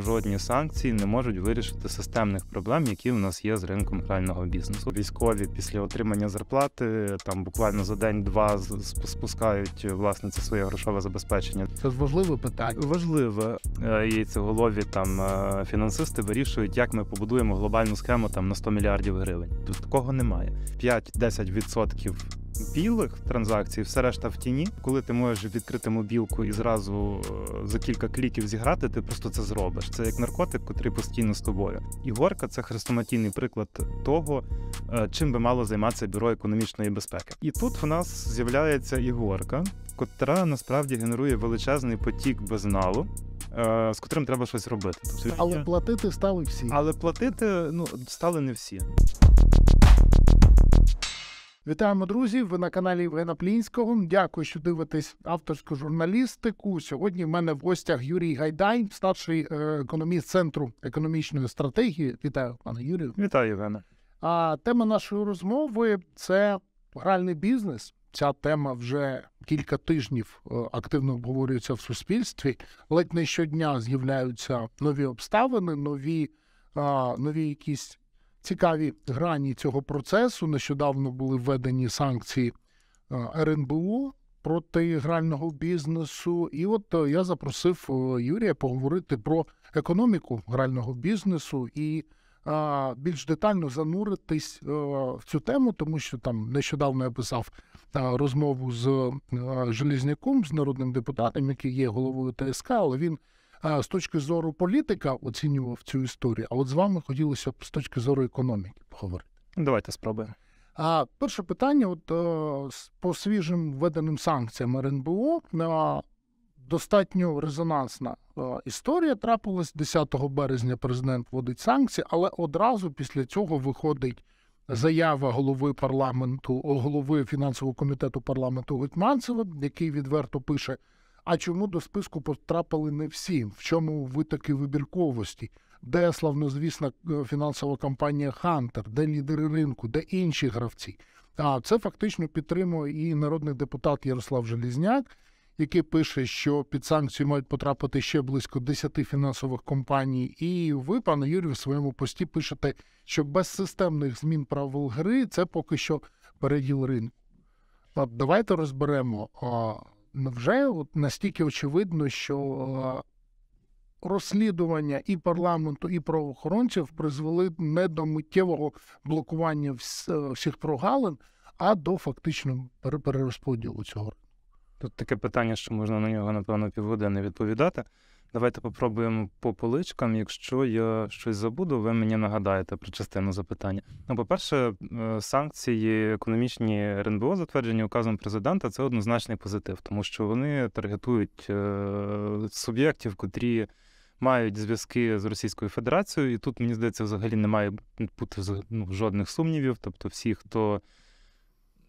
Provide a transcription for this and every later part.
Жодні санкції не можуть вирішити системних проблем, які в нас є з ринком грального бізнесу. Військові після отримання зарплати там буквально за день-два спускають власне це своє грошове забезпечення. Це важливе питання. Важливе і е, це голові там е, фінансисти вирішують, як ми побудуємо глобальну схему там на 100 мільярдів гривень. Тут такого немає. 5-10% білих транзакцій, все решта в тіні. Коли ти можеш відкрити мобілку і зразу е, за кілька кліків зіграти, ти просто це зробиш. Це як наркотик, котрий постійно з тобою. Ігорка це хрестоматійний приклад того, е, чим би мало займатися бюро економічної безпеки. І тут в нас з'являється ігорка, котра насправді генерує величезний потік безналу. Е, з котрим треба щось робити, тобто але платити стали всі, але платити ну стали не всі. Вітаємо, друзі! Ви на каналі Євгена Плінського. Дякую, що дивитесь авторську журналістику. Сьогодні в мене в гостях Юрій Гайдай, старший е, економіст центру економічної стратегії. Вітаю, пане Юрію. Вітаю, Євгене. А тема нашої розмови це гральний бізнес. Ця тема вже кілька тижнів е, активно обговорюється в суспільстві. Ледь не щодня з'являються нові обставини, нові нові якісь цікаві грані цього процесу. Нещодавно були введені санкції е, РНБО проти грального бізнесу. І от е, я запросив е, Юрія поговорити про економіку грального бізнесу і більш детально зануритись в цю тему, тому що там нещодавно я писав розмову з Желізняком, з народним депутатом, який є головою ТСК, але він з точки зору політика оцінював цю історію, а от з вами хотілося б з точки зору економіки поговорити. Давайте спробуємо. А перше питання: от е, по свіжим введеним санкціям РНБО достатньо резонансна е, історія трапилась 10 березня. Президент вводить санкції, але одразу після цього виходить. Заява голови парламенту, голови фінансового комітету парламенту Гетьманцева, який відверто пише, а чому до списку потрапили не всі? В чому витоки вибірковості? Де славнозвісна е, фінансова компанія Хантер, де лідери ринку, де інші гравці? А це фактично підтримує і народний депутат Ярослав Желізняк, який пише, що під санкції мають потрапити ще близько 10 фінансових компаній. І ви, пане Юрію, в своєму пості пишете, що без системних змін правил гри це поки що переділ ринку. давайте розберемо. Невже настільки очевидно, що е, розслідування і парламенту, і правоохоронців призвели не до миттєвого блокування е, всіх прогалин, а до фактичного перерозподілу цього? Тут таке питання, що можна на нього напевно півгодини відповідати. Давайте попробуємо по поличкам. Якщо я щось забуду, ви мені нагадаєте про частину запитання. Ну, по-перше, е, санкції економічні РНБО, затверджені указом президента, це однозначний позитив, тому що вони таргетують е, суб'єктів, котрі мають зв'язки з Російською Федерацією, і тут мені здається, взагалі немає бути ну, жодних сумнівів. Тобто, всі, хто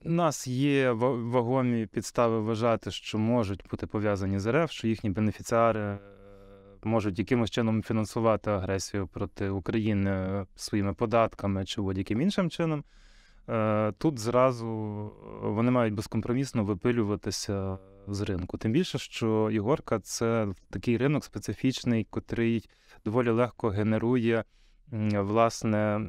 у нас є вагомі підстави вважати, що можуть бути пов'язані з РФ, що їхні бенефіціари можуть якимось чином фінансувати агресію проти України своїми податками чи будь-яким іншим чином. Е, тут зразу е, вони мають безкомпромісно випилюватися з ринку. Тим більше, що Ігорка це такий ринок специфічний, котрий доволі легко генерує власне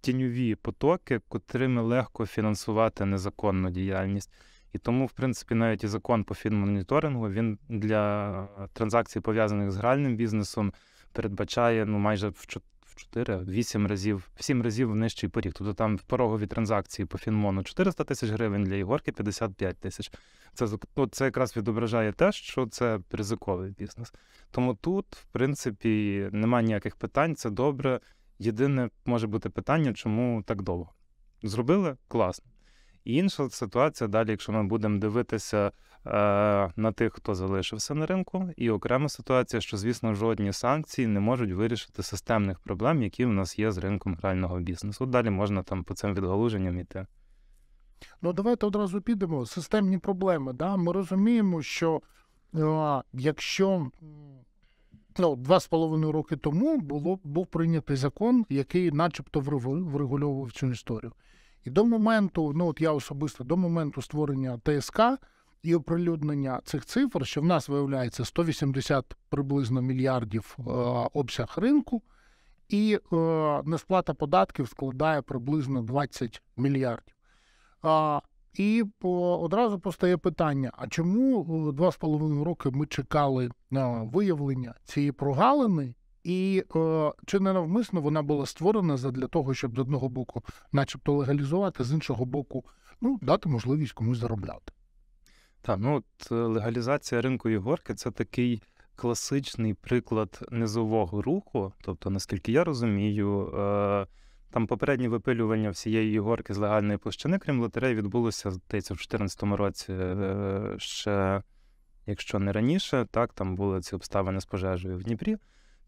тіньові потоки, котрими легко фінансувати незаконну діяльність. І тому, в принципі, навіть і закон по фінмоніторингу він для е, транзакцій, пов'язаних з гральним бізнесом, передбачає ну майже в 4-8 разів, в 7 разів нижчий поріг. Тобто там в порогові транзакції по фінмону 400 тисяч гривень для ігорки 55 тисяч. Це ну, це якраз відображає те, що це ризиковий бізнес. Тому тут, в принципі, немає ніяких питань, це добре. Єдине може бути питання, чому так довго зробили класно інша ситуація далі, якщо ми будемо дивитися е, на тих, хто залишився на ринку, і окрема ситуація, що, звісно, жодні санкції не можуть вирішити системних проблем, які в нас є з ринком грального бізнесу. Далі можна там по цим відгалуженням іти. Ну, давайте одразу підемо. Системні проблеми. Да? Ми розуміємо, що а, е, якщо ну, два з половиною роки тому було був прийнятий закон, який, начебто, врегульовував цю історію. І до моменту, ну от я особисто до моменту створення ТСК і оприлюднення цих цифр, що в нас виявляється 180 приблизно мільярдів е, обсяг ринку, і е, несплата податків складає приблизно 20 мільярдів. А, і по, одразу постає питання: а чому е, два з половиною роки ми чекали на виявлення цієї прогалини? І о, е, чи не навмисно вона була створена для того, щоб з одного боку, начебто, легалізувати, з іншого боку, ну, дати можливість комусь заробляти. Так, ну от е, легалізація ринку ігорки це такий класичний приклад низового руху. Тобто, наскільки я розумію, е, там попереднє випилювання всієї ігорки з легальної площини, крім лотерей, відбулося здається, в 2014 році е, ще, якщо не раніше, так там були ці обставини з пожежею в Дніпрі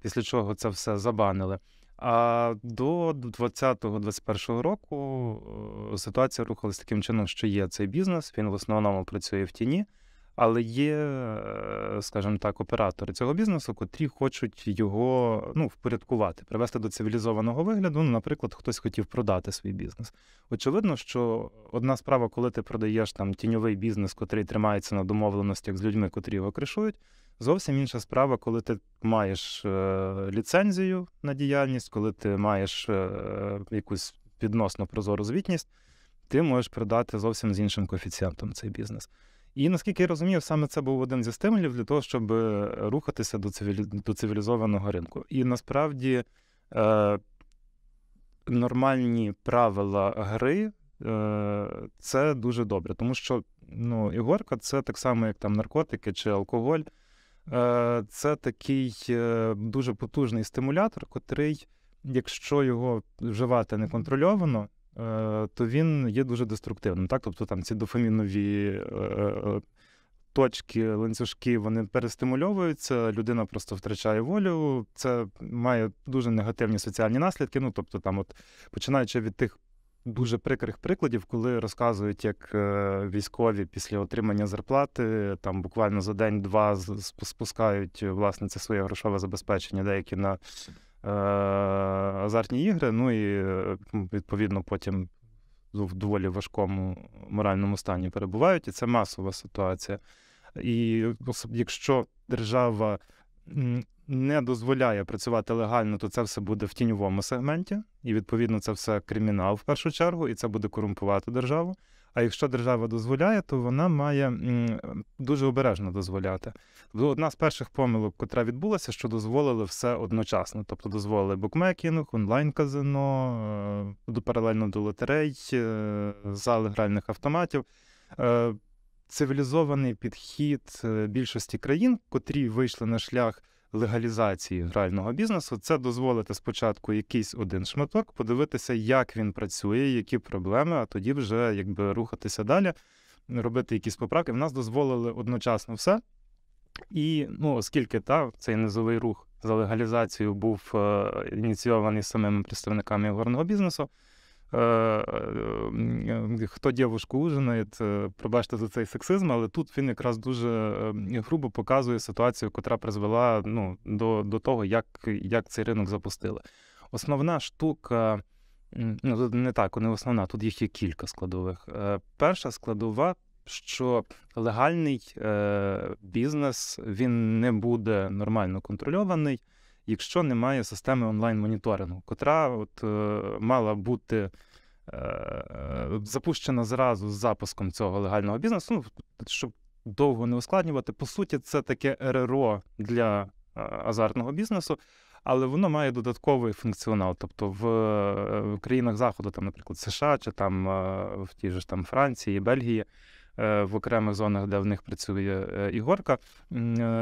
після чого це все забанили. А до 2020-2021 року е, ситуація рухалась таким чином, що є цей бізнес. Він в основному працює в тіні. Але є, е, скажімо так, оператори цього бізнесу, котрі хочуть його ну, впорядкувати, привести до цивілізованого вигляду. Ну, наприклад, хтось хотів продати свій бізнес. Очевидно, що одна справа, коли ти продаєш там тіньовий бізнес, котрий тримається на домовленостях з людьми, котрі його кришують. Зовсім інша справа, коли ти маєш е, ліцензію на діяльність, коли ти маєш е, якусь відносно прозору звітність, ти можеш продати зовсім з іншим коефіцієнтом цей бізнес. І наскільки я розумію, саме це був один зі стимулів для того, щоб е, рухатися до цивілі... до цивілізованого ринку. І насправді е... нормальні правила гри е... це дуже добре, тому що ну, ігорка це так само, як там наркотики чи алкоголь. Е... Це такий е, дуже потужний стимулятор, котрий, якщо його вживати неконтрольовано, Е, то він є дуже деструктивним. Так? Тобто там ці дофамінові е, е, точки, ланцюжки вони перестимульовуються, людина просто втрачає волю. Це має дуже негативні соціальні наслідки. Ну, тобто, там, от починаючи від тих. Дуже прикрих прикладів, коли розказують, як військові після отримання зарплати там буквально за день-два спускають власне це своє грошове забезпечення, деякі на Е, азартні ігри, ну і е, відповідно потім в доволі важкому моральному стані перебувають, і це масова ситуація. І якщо держава не дозволяє працювати легально, то це все буде в тіньовому сегменті, і відповідно це все кримінал в першу чергу, і це буде корумпувати державу. А якщо держава дозволяє, то вона має дуже обережно дозволяти. Одна з перших помилок, котра відбулася, що дозволили все одночасно. Тобто дозволили букмекінг, онлайн-казино, е, паралельно до лотерей, е, зали гральних автоматів. Е, цивілізований підхід більшості країн, котрі вийшли на шлях легалізації грального бізнесу це дозволити спочатку якийсь один шматок, подивитися, як він працює, які проблеми, а тоді вже якби рухатися далі, робити якісь поправки. В нас дозволили одночасно все. І ну, оскільки та, цей низовий рух за легалізацією був е, ініційований самими представниками горного бізнесу. Е, е, е, хто дівушку ужинає, пробачте за цей сексизм, але тут він якраз дуже грубо показує ситуацію, котра призвела ну, до до того, як, як цей ринок запустили. Основна штука. Ну, не так, не основна, тут їх є кілька складових. Перша складова, що легальний бізнес він не буде нормально контрольований, якщо немає системи онлайн-моніторингу, котра от мала бути Е, е, запущена зразу з запуском цього легального бізнесу, ну, щоб довго не ускладнювати. По суті, це таке РРО для е, азартного бізнесу. Але воно має додатковий функціонал. Тобто в, в країнах Заходу, там, наприклад, США чи там в тій же там Франції, Бельгії, в окремих зонах, де в них працює ігорка,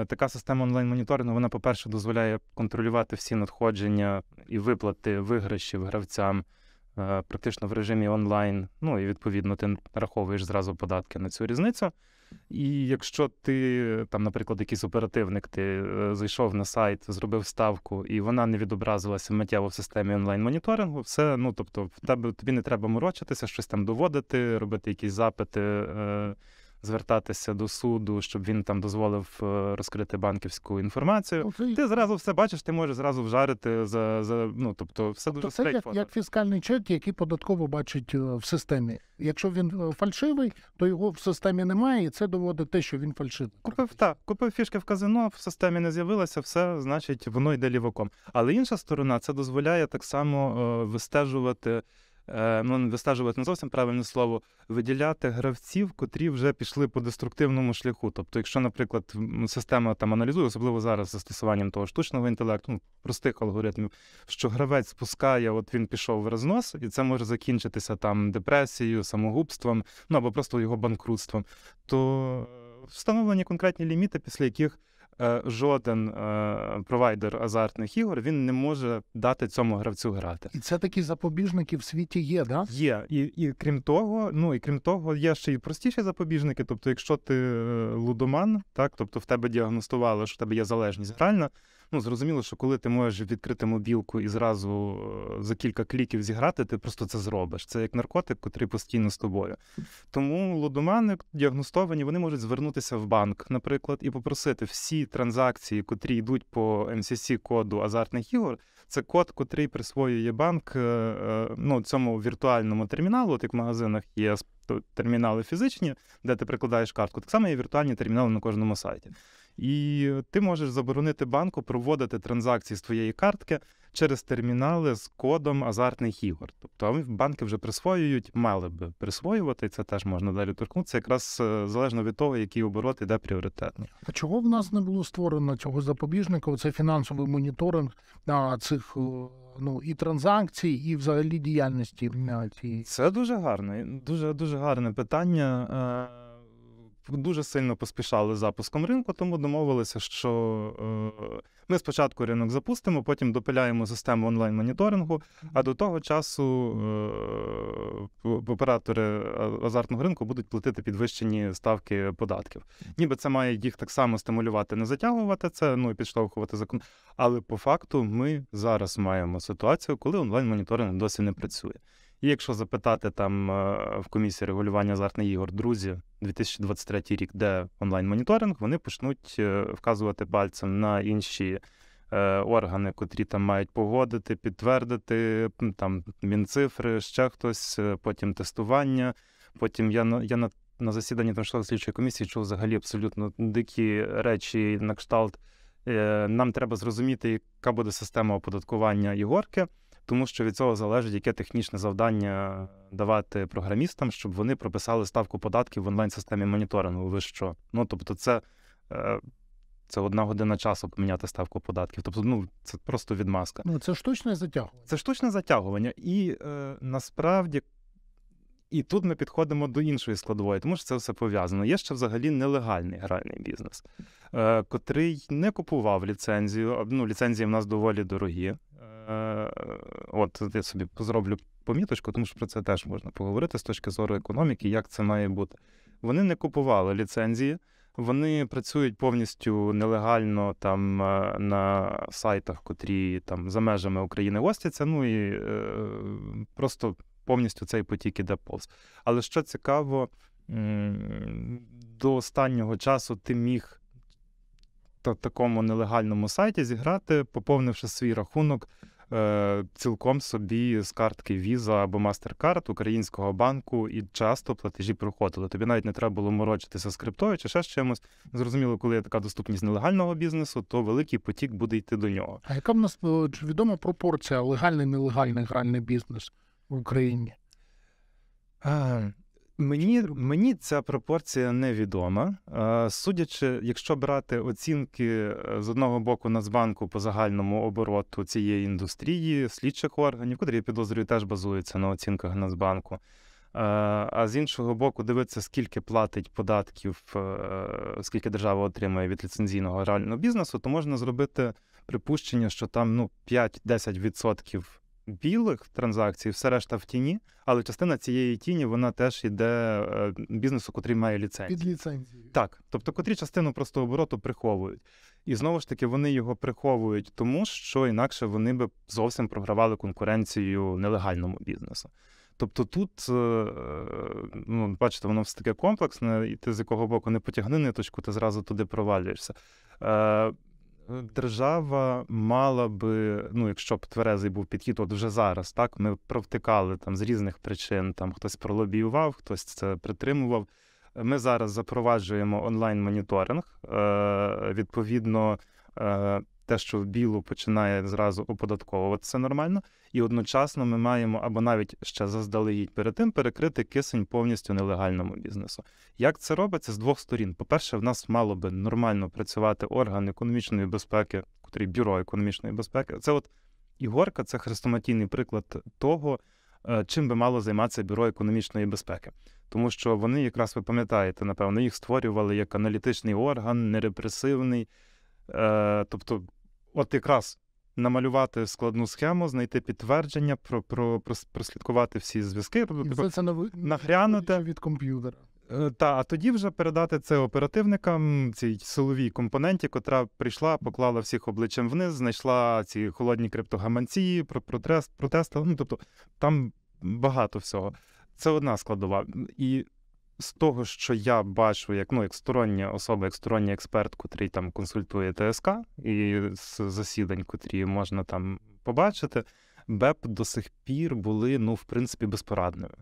така система онлайн-моніторингу, вона, по-перше, дозволяє контролювати всі надходження і виплати виграшів гравцям Е, практично в режимі онлайн. Ну і відповідно ти нараховуєш зразу податки на цю різницю. І якщо ти там, наприклад, якийсь оперативник, ти е, зайшов на сайт, зробив ставку, і вона не відобразилася миттєво в системі онлайн-моніторингу, все ну тобто, в тебе тобі не треба морочитися, щось там доводити, робити якісь запити. Е, звертатися до суду, щоб він там дозволив е, розкрити банківську інформацію. Okay. Ну, ти зразу все бачиш, ти можеш зразу вжарити за за ну тобто, все дуже тобто Це як, як фіскальний чек, який податково бачить е, в системі. Якщо він е, фальшивий, то його в системі немає, і це доводить те, що він фальшивий. Купив тобто так, купив фішки в казино, в системі не з'явилося, все значить, воно йде ліваком. Але інша сторона це дозволяє так само вистежувати. Е, ну вистежувати не зовсім правильне слово, виділяти гравців, котрі вже пішли по деструктивному шляху. Тобто, якщо, наприклад, система там аналізує, особливо зараз з застосуванням того штучного інтелекту, ну, простих алгоритмів, що гравець спускає, от він пішов в рознос, і це може закінчитися там депресією, самогубством, ну або просто його банкрутством, то е, встановлені конкретні ліміти, після яких. Е, жоден е, провайдер азартних ігор він не може дати цьому гравцю грати, і це такі запобіжники в світі є, да? Є і і крім того, ну і крім того, є ще й простіші запобіжники. Тобто, якщо ти е, лудоман, так тобто в тебе діагностували, що в тебе є залежність гральна ну зрозуміло, що коли ти можеш відкрити мобілку і зразу е, за кілька кліків зіграти, ти просто це зробиш. Це як наркотик, котрий постійно з тобою. Тому лудомани діагностовані, вони можуть звернутися в банк, наприклад, і попросити всі транзакції, котрі йдуть по mcc ем коду азартних ігор. Це код, котрий присвоює банк е, е, ну, цьому віртуальному терміналу, от як в магазинах є термінали фізичні, де ти прикладаєш картку. Так само є віртуальні термінали на кожному сайті. І ти можеш заборонити банку проводити транзакції з твоєї картки через термінали з кодом азартних ігор. Тобто банки вже присвоюють, мали би присвоювати, це теж можна далі торкнутися, якраз е, залежно від того, який оборот іде пріоритетно. А чого в нас не було створено цього запобіжника? Це фінансовий моніторинг на цих е, ну і транзакцій, і взагалі діяльності. Е, це дуже гарне, дуже дуже гарне питання дуже сильно поспішали з запуском ринку, тому домовилися, що е, ми спочатку ринок запустимо, потім допиляємо систему онлайн-моніторингу. А до того часу е, оператори азартного ринку будуть платити підвищені ставки податків. Ніби це має їх так само стимулювати, не затягувати це, ну і підштовхувати закон. Але по факту ми зараз маємо ситуацію, коли онлайн-моніторинг досі не працює. І якщо запитати там е, в комісії регулювання азартних ігор, друзі, 2023 рік, де онлайн-моніторинг, вони почнуть е, вказувати пальцем на інші е, органи, котрі там мають погодити, підтвердити там мінцифри, ще хтось, потім тестування. Потім я я на на засіданні тимчасової слідчої комісії чув взагалі абсолютно дикі речі на кшталт. Нам треба зрозуміти, яка буде система оподаткування ігорки тому що від цього залежить, яке технічне завдання давати програмістам, щоб вони прописали ставку податків в онлайн-системі моніторингу. Ви що? Ну тобто, це е, це одна година часу поміняти ставку податків. Тобто, ну це просто відмазка. Ну це штучне затягування. Це штучне затягування, і е, насправді і тут ми підходимо до іншої складової, тому що це все пов'язано. Є ще взагалі нелегальний гральний бізнес, е, котрий не купував ліцензію. Ну, ліцензії в нас доволі дорогі. Е, от я собі зроблю поміточку, тому що про це теж можна поговорити з точки зору економіки, як це має бути. Вони не купували ліцензії, вони працюють повністю нелегально там е, на сайтах, котрі там за межами України гостяться. Ну і е, просто повністю цей потік іде повз. Але що цікаво, до останнього часу ти міг на такому нелегальному сайті зіграти, поповнивши свій рахунок. Е, цілком собі з картки Visa або MasterCard українського банку і часто платежі проходили. Тобі навіть не треба було морочитися з криптою чи ще з чимось. Зрозуміло, коли є така доступність нелегального бізнесу, то великий потік буде йти до нього. А яка в нас е, відома пропорція легальний нелегальний гральний бізнес? в Україні? А, Мені мені ця пропорція невідома. Судячи, якщо брати оцінки е, з одного боку Нацбанку по загальному обороту цієї індустрії, слідчих органів, котрі я підозрюю, теж базуються на оцінках Нацбанку. А з іншого боку, дивитися, скільки платить податків, е, скільки держава отримує від ліцензійного реального бізнесу, то можна зробити припущення, що там ну 5-10% білих транзакцій, все решта в тіні, але частина цієї тіні вона теж йде е, бізнесу, котрий має ліцензію. Під ліцензію. Так, тобто, котрі частину просто обороту приховують. І знову ж таки вони його приховують, тому що інакше вони би зовсім програвали конкуренцію нелегальному бізнесу. Тобто тут, е, ну, бачите, воно все таке комплексне, і ти з якого боку не потягни ниточку, ти зразу туди провалюєшся. Е, держава мала би, ну якщо б тверезий був підхід, от вже зараз так ми провтикали там з різних причин. Там хтось пролобіював, хтось це притримував. Ми зараз запроваджуємо онлайн моніторинг. Е, відповідно, е, те, що в білу починає зразу оподатковуватися нормально, і одночасно ми маємо або навіть ще заздалегідь перед тим перекрити кисень повністю нелегальному бізнесу. Як це робиться з двох сторін? По-перше, в нас мало би нормально працювати орган економічної безпеки, котрий бюро економічної безпеки. Це от ігорка, це хрестоматійний приклад того. Е, чим би мало займатися бюро економічної безпеки, тому що вони, якраз ви пам'ятаєте, напевно, їх створювали як аналітичний орган, нерепресивний, е, тобто от якраз намалювати складну схему, знайти підтвердження, про, про, прослідкувати всі зв'язки, тобто, типу, це нови... нагрянути від комп'ютера. Е, та, а тоді вже передати це оперативникам, цій силовій компоненті, котра прийшла, поклала всіх обличчям вниз, знайшла ці холодні криптогаманці, протест, протести. Ну тобто там багато всього. Це одна складова. І з того, що я бачу, як ну, як стороння особа, як сторонній експерт, котрий там консультує ТСК і з засідань, котрі можна там побачити, БЕП до сих пір були, ну, в принципі, безпорадними.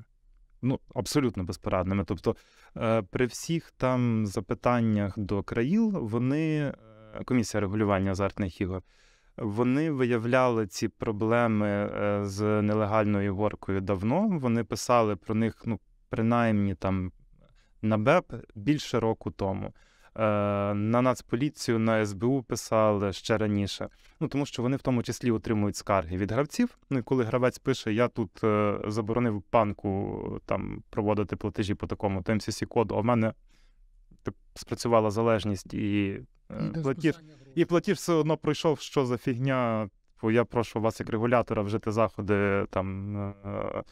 Ну, абсолютно безпорадними. Тобто, е, при всіх там запитаннях до країл вони, е, комісія регулювання азартних ігор, вони виявляли ці проблеми е, з нелегальною горкою давно. Вони писали про них, ну принаймні там на БЕП більше року тому. Е, на Нацполіцію, на СБУ писали ще раніше. Ну тому, що вони в тому числі отримують скарги від гравців. Ну і коли гравець пише: Я тут е, заборонив панку там проводити платежі по такому то mcc ем коду а в мене спрацювала залежність і. Е, платіж і платіж все одно пройшов, що за фігня Типу, я прошу вас як регулятора вжити заходи там. Е,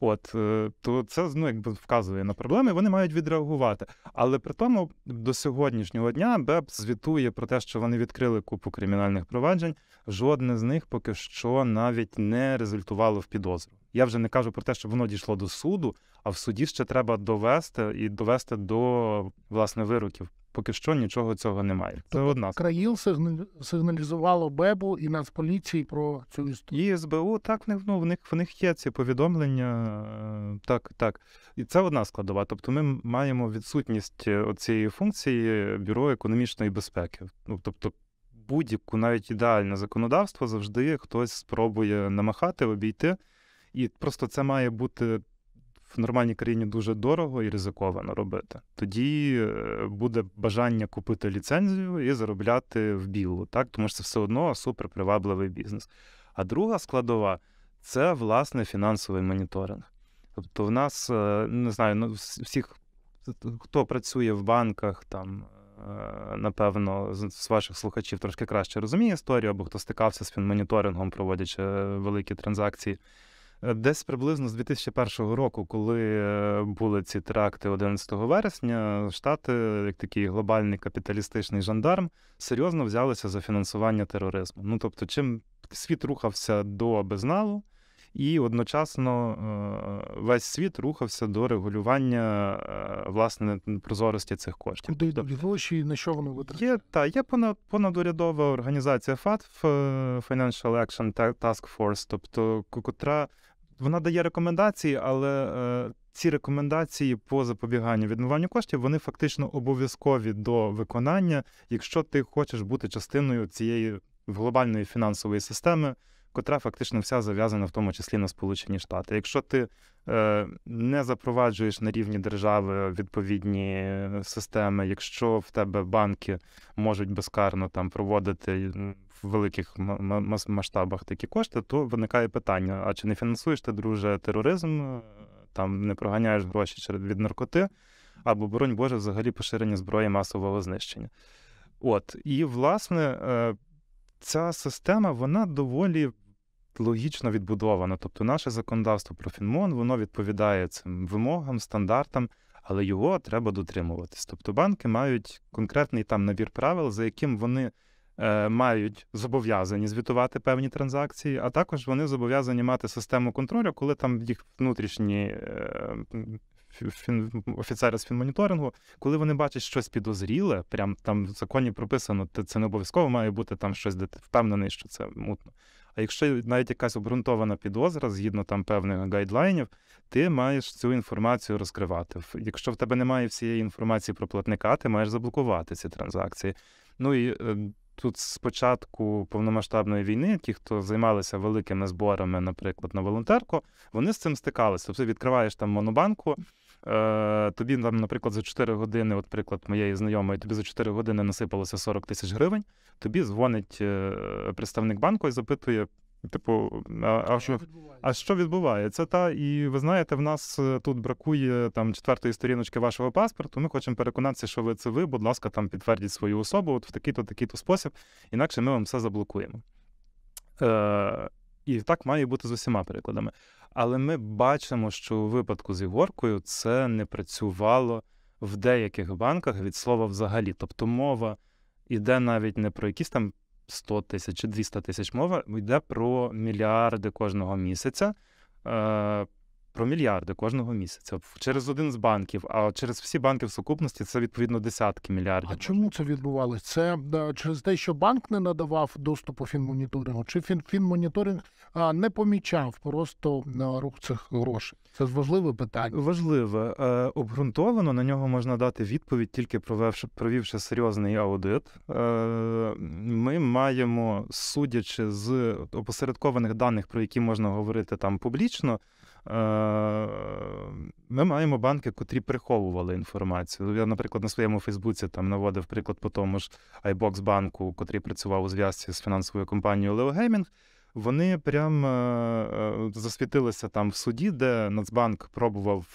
от е, то це ну, якби вказує на проблеми, вони мають відреагувати. Але при тому до сьогоднішнього дня БЕП звітує про те, що вони відкрили купу кримінальних проваджень. Жодне з них поки що навіть не результувало в підозру. Я вже не кажу про те, щоб воно дійшло до суду, а в суді ще треба довести і довести до власне вироків поки що нічого цього немає. Це тобто одна країн сигналізувало Бебу і Нацполіції про цю історію. І СБУ так не ну, в них в них є ці повідомлення. Е, так, так. І це одна складова. Тобто, ми маємо відсутність е, цієї функції бюро економічної безпеки. Ну тобто. Будь-яку навіть ідеальне законодавство завжди хтось спробує намахати, обійти, і просто це має бути в нормальній країні дуже дорого і ризиковано робити. Тоді е, буде бажання купити ліцензію і заробляти в білу, так тому що це все одно супер привабливий бізнес. А друга складова це власне фінансовий моніторинг. Тобто, в нас е, не знаю, ну всіх, хто працює в банках, там е, напевно, з ваших слухачів трошки краще розуміє історію, або хто стикався з фінмоніторингом, проводячи великі транзакції. Е, десь приблизно з 2001 року, коли е, були ці теракти 11 вересня, штати, як такий глобальний капіталістичний жандарм, серйозно взялися за фінансування тероризму. Ну тобто, чим світ рухався до безналу, і одночасно е, весь світ рухався до регулювання власне прозорості цих коштів. Куди тобто йдуть гроші, на що вони витрачають? Є та є понад, понадурядова організація ФАТФ Financial Action Task Force, тобто котра вона дає рекомендації, але е, ці рекомендації по запобіганню відмиванню коштів вони фактично обов'язкові до виконання, якщо ти хочеш бути частиною цієї глобальної фінансової системи котра фактично вся зав'язана в тому числі на Сполучені Штати. Якщо ти е, не запроваджуєш на рівні держави відповідні е, системи, якщо в тебе банки можуть безкарно там проводити в великих масштабах такі кошти, то виникає питання: а чи не фінансуєш ти, друже, тероризм? Е, там не проганяєш гроші від наркоти, або, боронь Боже, взагалі поширення зброї масового знищення. От. І, власне, ця система вона доволі логічно відбудовано. Тобто, наше законодавство про Фінмон воно відповідає цим вимогам, стандартам, але його треба дотримуватись. Тобто, банки мають конкретний там набір правил, за яким вони е, мають зобов'язані звітувати певні транзакції, а також вони зобов'язані мати систему контролю, коли там їх внутрішні е, фін, офіцера з фінмоніторингу, коли вони бачать щось підозріле, прям там в законі прописано, це не обов'язково має бути там щось, де ти впевнений, що це мутно. А якщо навіть якась обґрунтована підозра, згідно там певних гайдлайнів, ти маєш цю інформацію розкривати. Якщо в тебе немає всієї інформації про платника, ти маєш заблокувати ці транзакції. Ну і е, тут з початку повномасштабної війни, ті, хто займалися великими зборами, наприклад, на волонтерку, вони з цим стикалися. Тобто відкриваєш там монобанку, Е, тобі там, наприклад, за 4 години, от приклад моєї знайомої, тобі за 4 години насипалося 40 тисяч гривень. Тобі дзвонить е, представник банку і запитує. Типу, а, а що а що відбувається? Та і ви знаєте, в нас е, тут бракує там четвертої сторіночки вашого паспорту. Ми хочемо переконатися, що ви це ви, будь ласка, там підтвердіть свою особу, от в такий-то, такий-то спосіб, інакше ми вам все заблокуємо. І так має бути з усіма перекладами. Але ми бачимо, що у випадку з ігоркою це не працювало в деяких банках від слова взагалі. Тобто мова йде навіть не про якісь там 100 тисяч чи 200 тисяч мова, йде про мільярди кожного місяця. Е, про мільярди кожного місяця через один з банків, а через всі банки в сукупності це відповідно десятки мільярдів. А чому це відбувалося? Це да, через те, що банк не надавав доступу фінмоніторингу, чи фінмоніторинг а, не помічав просто на рух цих грошей. Це важливе питання. Важливе е, обґрунтовано на нього можна дати відповідь, тільки провівши провівши серйозний аудит. Е, Ми маємо, судячи з опосередкованих даних, про які можна говорити там публічно. Е, ми маємо банки, котрі приховували інформацію. Я, наприклад, на своєму Фейсбуці там наводив приклад по тому ж iBox банку, котрий працював у зв'язці з фінансовою компанією Leo Gaming. Вони прям е, е, засвітилися там в суді, де Нацбанк пробував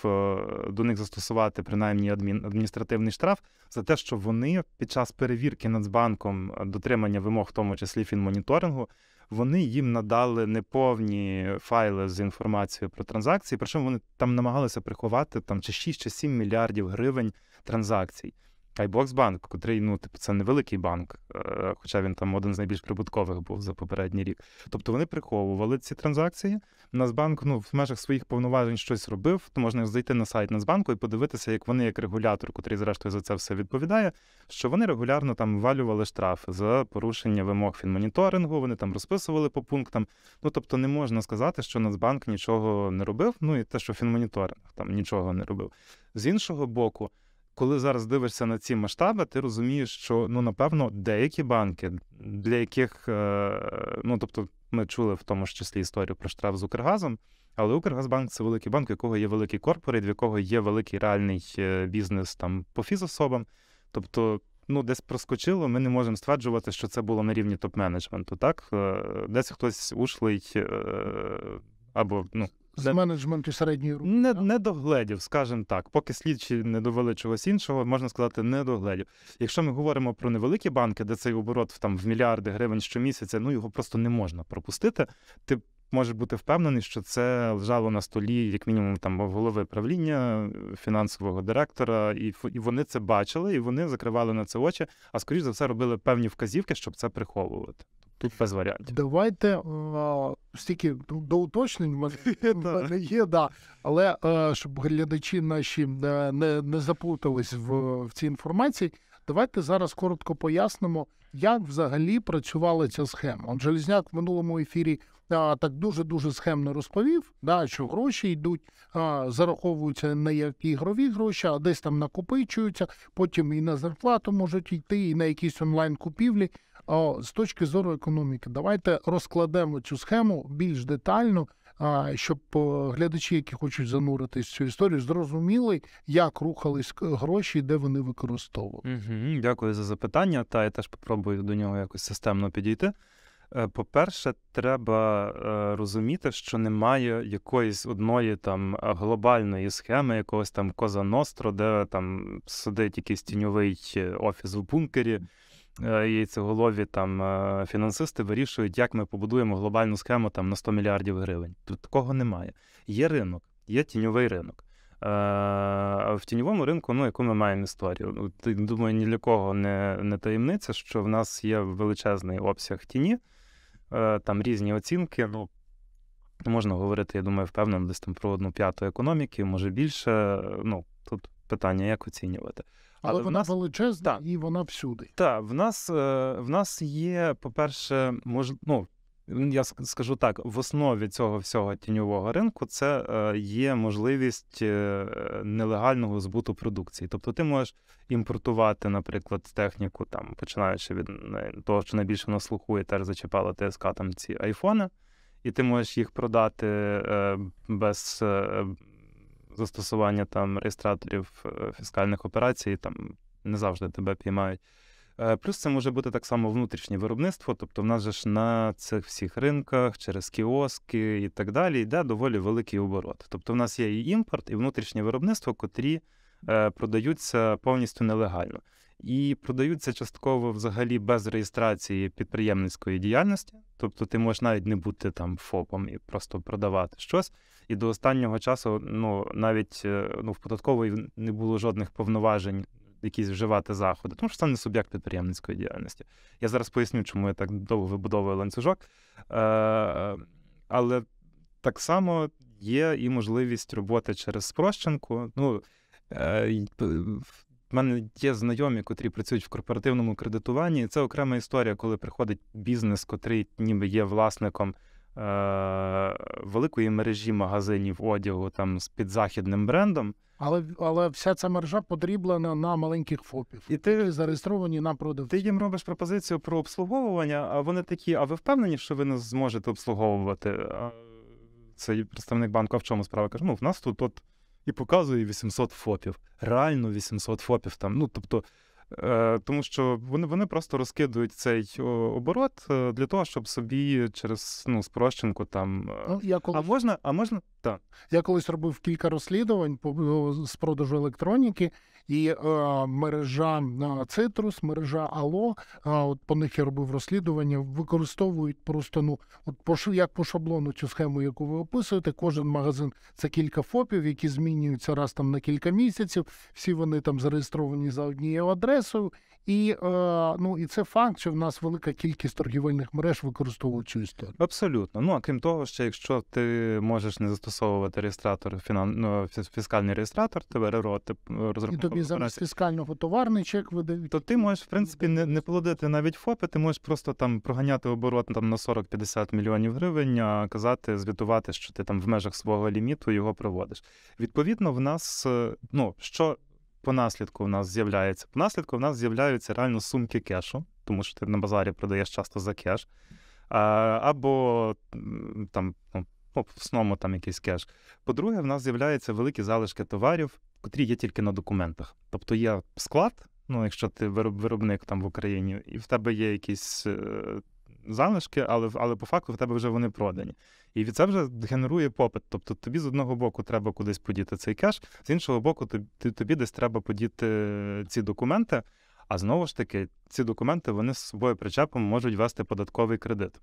до них застосувати принаймні адміністративний штраф за те, що вони під час перевірки Нацбанком дотримання вимог, в тому числі фінмоніторингу, вони їм надали неповні файли з інформацією про транзакції. Причому вони там намагалися приховати там чи 6 чи 7 мільярдів гривень транзакцій. Айбоксбанк, котрий, ну, типу, це невеликий банк, е, хоча він там один з найбільш прибуткових був за попередній рік. Тобто вони приховували ці транзакції. Нацбанк ну, в межах своїх повноважень щось робив, то можна зайти на сайт Нацбанку і подивитися, як вони, як регулятор, котрий, зрештою, за це все відповідає, що вони регулярно там валювали штрафи за порушення вимог фінмоніторингу, вони там розписували по пунктам. Ну тобто, не можна сказати, що Нацбанк нічого не робив, ну і те, що фінмоніторинг там нічого не робив. З іншого боку коли зараз дивишся на ці масштаби, ти розумієш, що ну напевно деякі банки, для яких е, ну тобто, ми чули в тому ж числі історію про штраф з Укргазом. Але Укргазбанк це великий банк, у якого є великий корпорейт, в якого є великий реальний е, бізнес там по фізособам. Тобто, ну десь проскочило, ми не можемо стверджувати, що це було на рівні топ-менеджменту. Так е, десь хтось ушлий або ну з менеджменту середньої руки. Не, не догледів, скажімо так. Поки слідчі не довели чогось іншого, можна сказати, не догледів. Якщо ми говоримо про невеликі банки, де цей оборот там в мільярди гривень щомісяця, ну його просто не можна пропустити. Ти може бути впевнений, що це лежало на столі, як мінімум, там голови правління, е, фінансового директора, і і вони це бачили, і вони закривали на це очі. А скоріш за все робили певні вказівки, щоб це приховувати. Тут без варіантів. Давайте а, е, стільки до уточнень мене, є, да. але а, е, щоб глядачі наші не не заплутались в, в цій інформації. Давайте зараз коротко пояснимо, як взагалі працювала ця схема. От Желізняк в минулому ефірі так дуже-дуже схемно розповів, да, що гроші йдуть, зараховуються не як ігрові гроші, а десь там накопичуються, потім і на зарплату можуть йти, і на якісь онлайн-купівлі. З точки зору економіки, давайте розкладемо цю схему більш детально, щоб е, глядачі, які хочуть зануритись в цю історію, зрозуміли, як рухались гроші і де вони використовували. Угу, Дякую за запитання. Та я теж попробую до нього якось системно підійти. Е, по-перше, треба е, розуміти, що немає якоїсь одної там е, глобальної схеми, якогось там Коза Ностро, де там сидить якийсь тіньовий офіс в бункері, і це голові там фінансисти вирішують, як ми побудуємо глобальну схему там на 100 мільярдів гривень. Тут такого немає. Є ринок, є тіньовий ринок. В тіньовому ринку, ну яку ми маємо історію, ну, думаю, ні для кого не не таємниця, що в нас є величезний обсяг тіні. Е, там різні оцінки. ну, Можна говорити, я думаю, впевнено, десь там про одну п'яту економіки, може більше. Ну, тут питання, як оцінювати. Але, Але вона нас... величезна та, і вона всюди. Так, в нас е, в нас є, по-перше, мож... ну, Ну, я скажу так: в основі цього всього тіньового ринку це е, є можливість е, нелегального збуту продукції. Тобто ти можеш імпортувати, наприклад, техніку, там починаючи від того, що найбільше на слухує, теж зачіпала ТСК там ці айфони, і ти можеш їх продати е, без застосування там реєстраторів фіскальних операцій. Там не завжди тебе піймають. Е, плюс це може бути так само внутрішнє виробництво, тобто в нас же ж на цих всіх ринках, через кіоски і так далі, йде доволі великий оборот. Тобто в нас є і імпорт, і внутрішнє виробництво, котрі е, продаються повністю нелегально. І продаються частково взагалі без реєстрації підприємницької діяльності, тобто ти можеш навіть не бути там ФОПом і просто продавати щось. І до останнього часу ну навіть е, ну в податкової не було жодних повноважень якісь вживати заходи, тому що це не суб'єкт підприємницької діяльності. Я зараз поясню, чому я так довго вибудовую ланцюжок. Е, але так само є і можливість роботи через спрощенку. Ну, е, в мене є знайомі, котрі працюють в корпоративному кредитуванні. Це окрема історія, коли приходить бізнес, котрий ніби є власником е- великої мережі магазинів одягу там з підзахідним брендом. Але але вся ця мережа подріблена на маленьких фопів, і ти зареєстровані на продавців. Ти їм робиш пропозицію про обслуговування. А вони такі, а ви впевнені, що ви не зможете обслуговувати? Цей представник банку а в чому справа каже, ну в нас тут от і показує 800 фопів. Реально 800 фопів там. Ну тобто, Е, тому що вони вони просто розкидують цей оборот е, для того, щоб собі через ну, спрощенку там. Е. Ну, я колись... А можна? А можна? Так. Я колись робив кілька розслідувань з продажу електроніки, і е, мережа Цитрус, мережа Ало, е, от по них я робив розслідування, використовують просто ну, от по як по шаблону цю схему, яку ви описуєте. Кожен магазин це кілька фопів, які змінюються раз там на кілька місяців. Всі вони там зареєстровані за однією адресою інтересу, і е, ну і це факт, що в нас велика кількість торгівельних мереж використовують цю історію. Абсолютно. Ну а крім того, ще якщо ти можеш не застосовувати реєстратор, фінан... ну, фіскальний реєстратор, тебе РРО, ти розрахунок... І тобі замість фіскального товарний чек видають. То ти можеш в принципі не не плодити навіть ФОПи, ти можеш просто там проганяти оборот там на 40-50 мільйонів гривень, а казати, звітувати, що ти там в межах свого ліміту його проводиш. Відповідно, в нас е, ну що по наслідку в нас з'являється. По наслідку в нас з'являються реально сумки кешу, тому що ти на базарі продаєш часто за кеш. Або там ну, ну, в основному там якийсь кеш. По-друге, в нас з'являються великі залишки товарів, котрі є тільки на документах. Тобто є склад. Ну, якщо ти виробник там в Україні, і в тебе є якісь е, залишки, але але по факту в тебе вже вони продані. І від це вже генерує попит. Тобто тобі з одного боку треба кудись подіти цей кеш, з іншого боку, тобі, тобі десь треба подіти ці документи. А знову ж таки, ці документи вони з собою причепом можуть вести податковий кредит.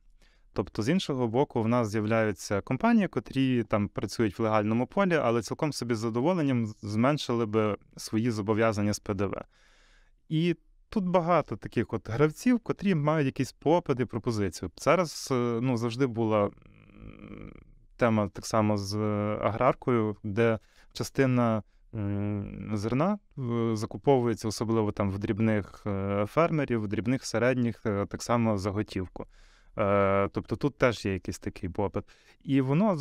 Тобто, з іншого боку, в нас з'являються компанії, котрі там працюють в легальному полі, але цілком собі з задоволенням зменшили би свої зобов'язання з ПДВ. І Тут багато таких от гравців, котрі мають якісь попити, пропозиції. Зараз е, ну, завжди була тема так само з е, аграркою, де частина зерна е, закуповується, особливо там в дрібних фермерів, в дрібних середніх, так само за готівку. Е, тобто тут теж є якийсь такий попит. І воно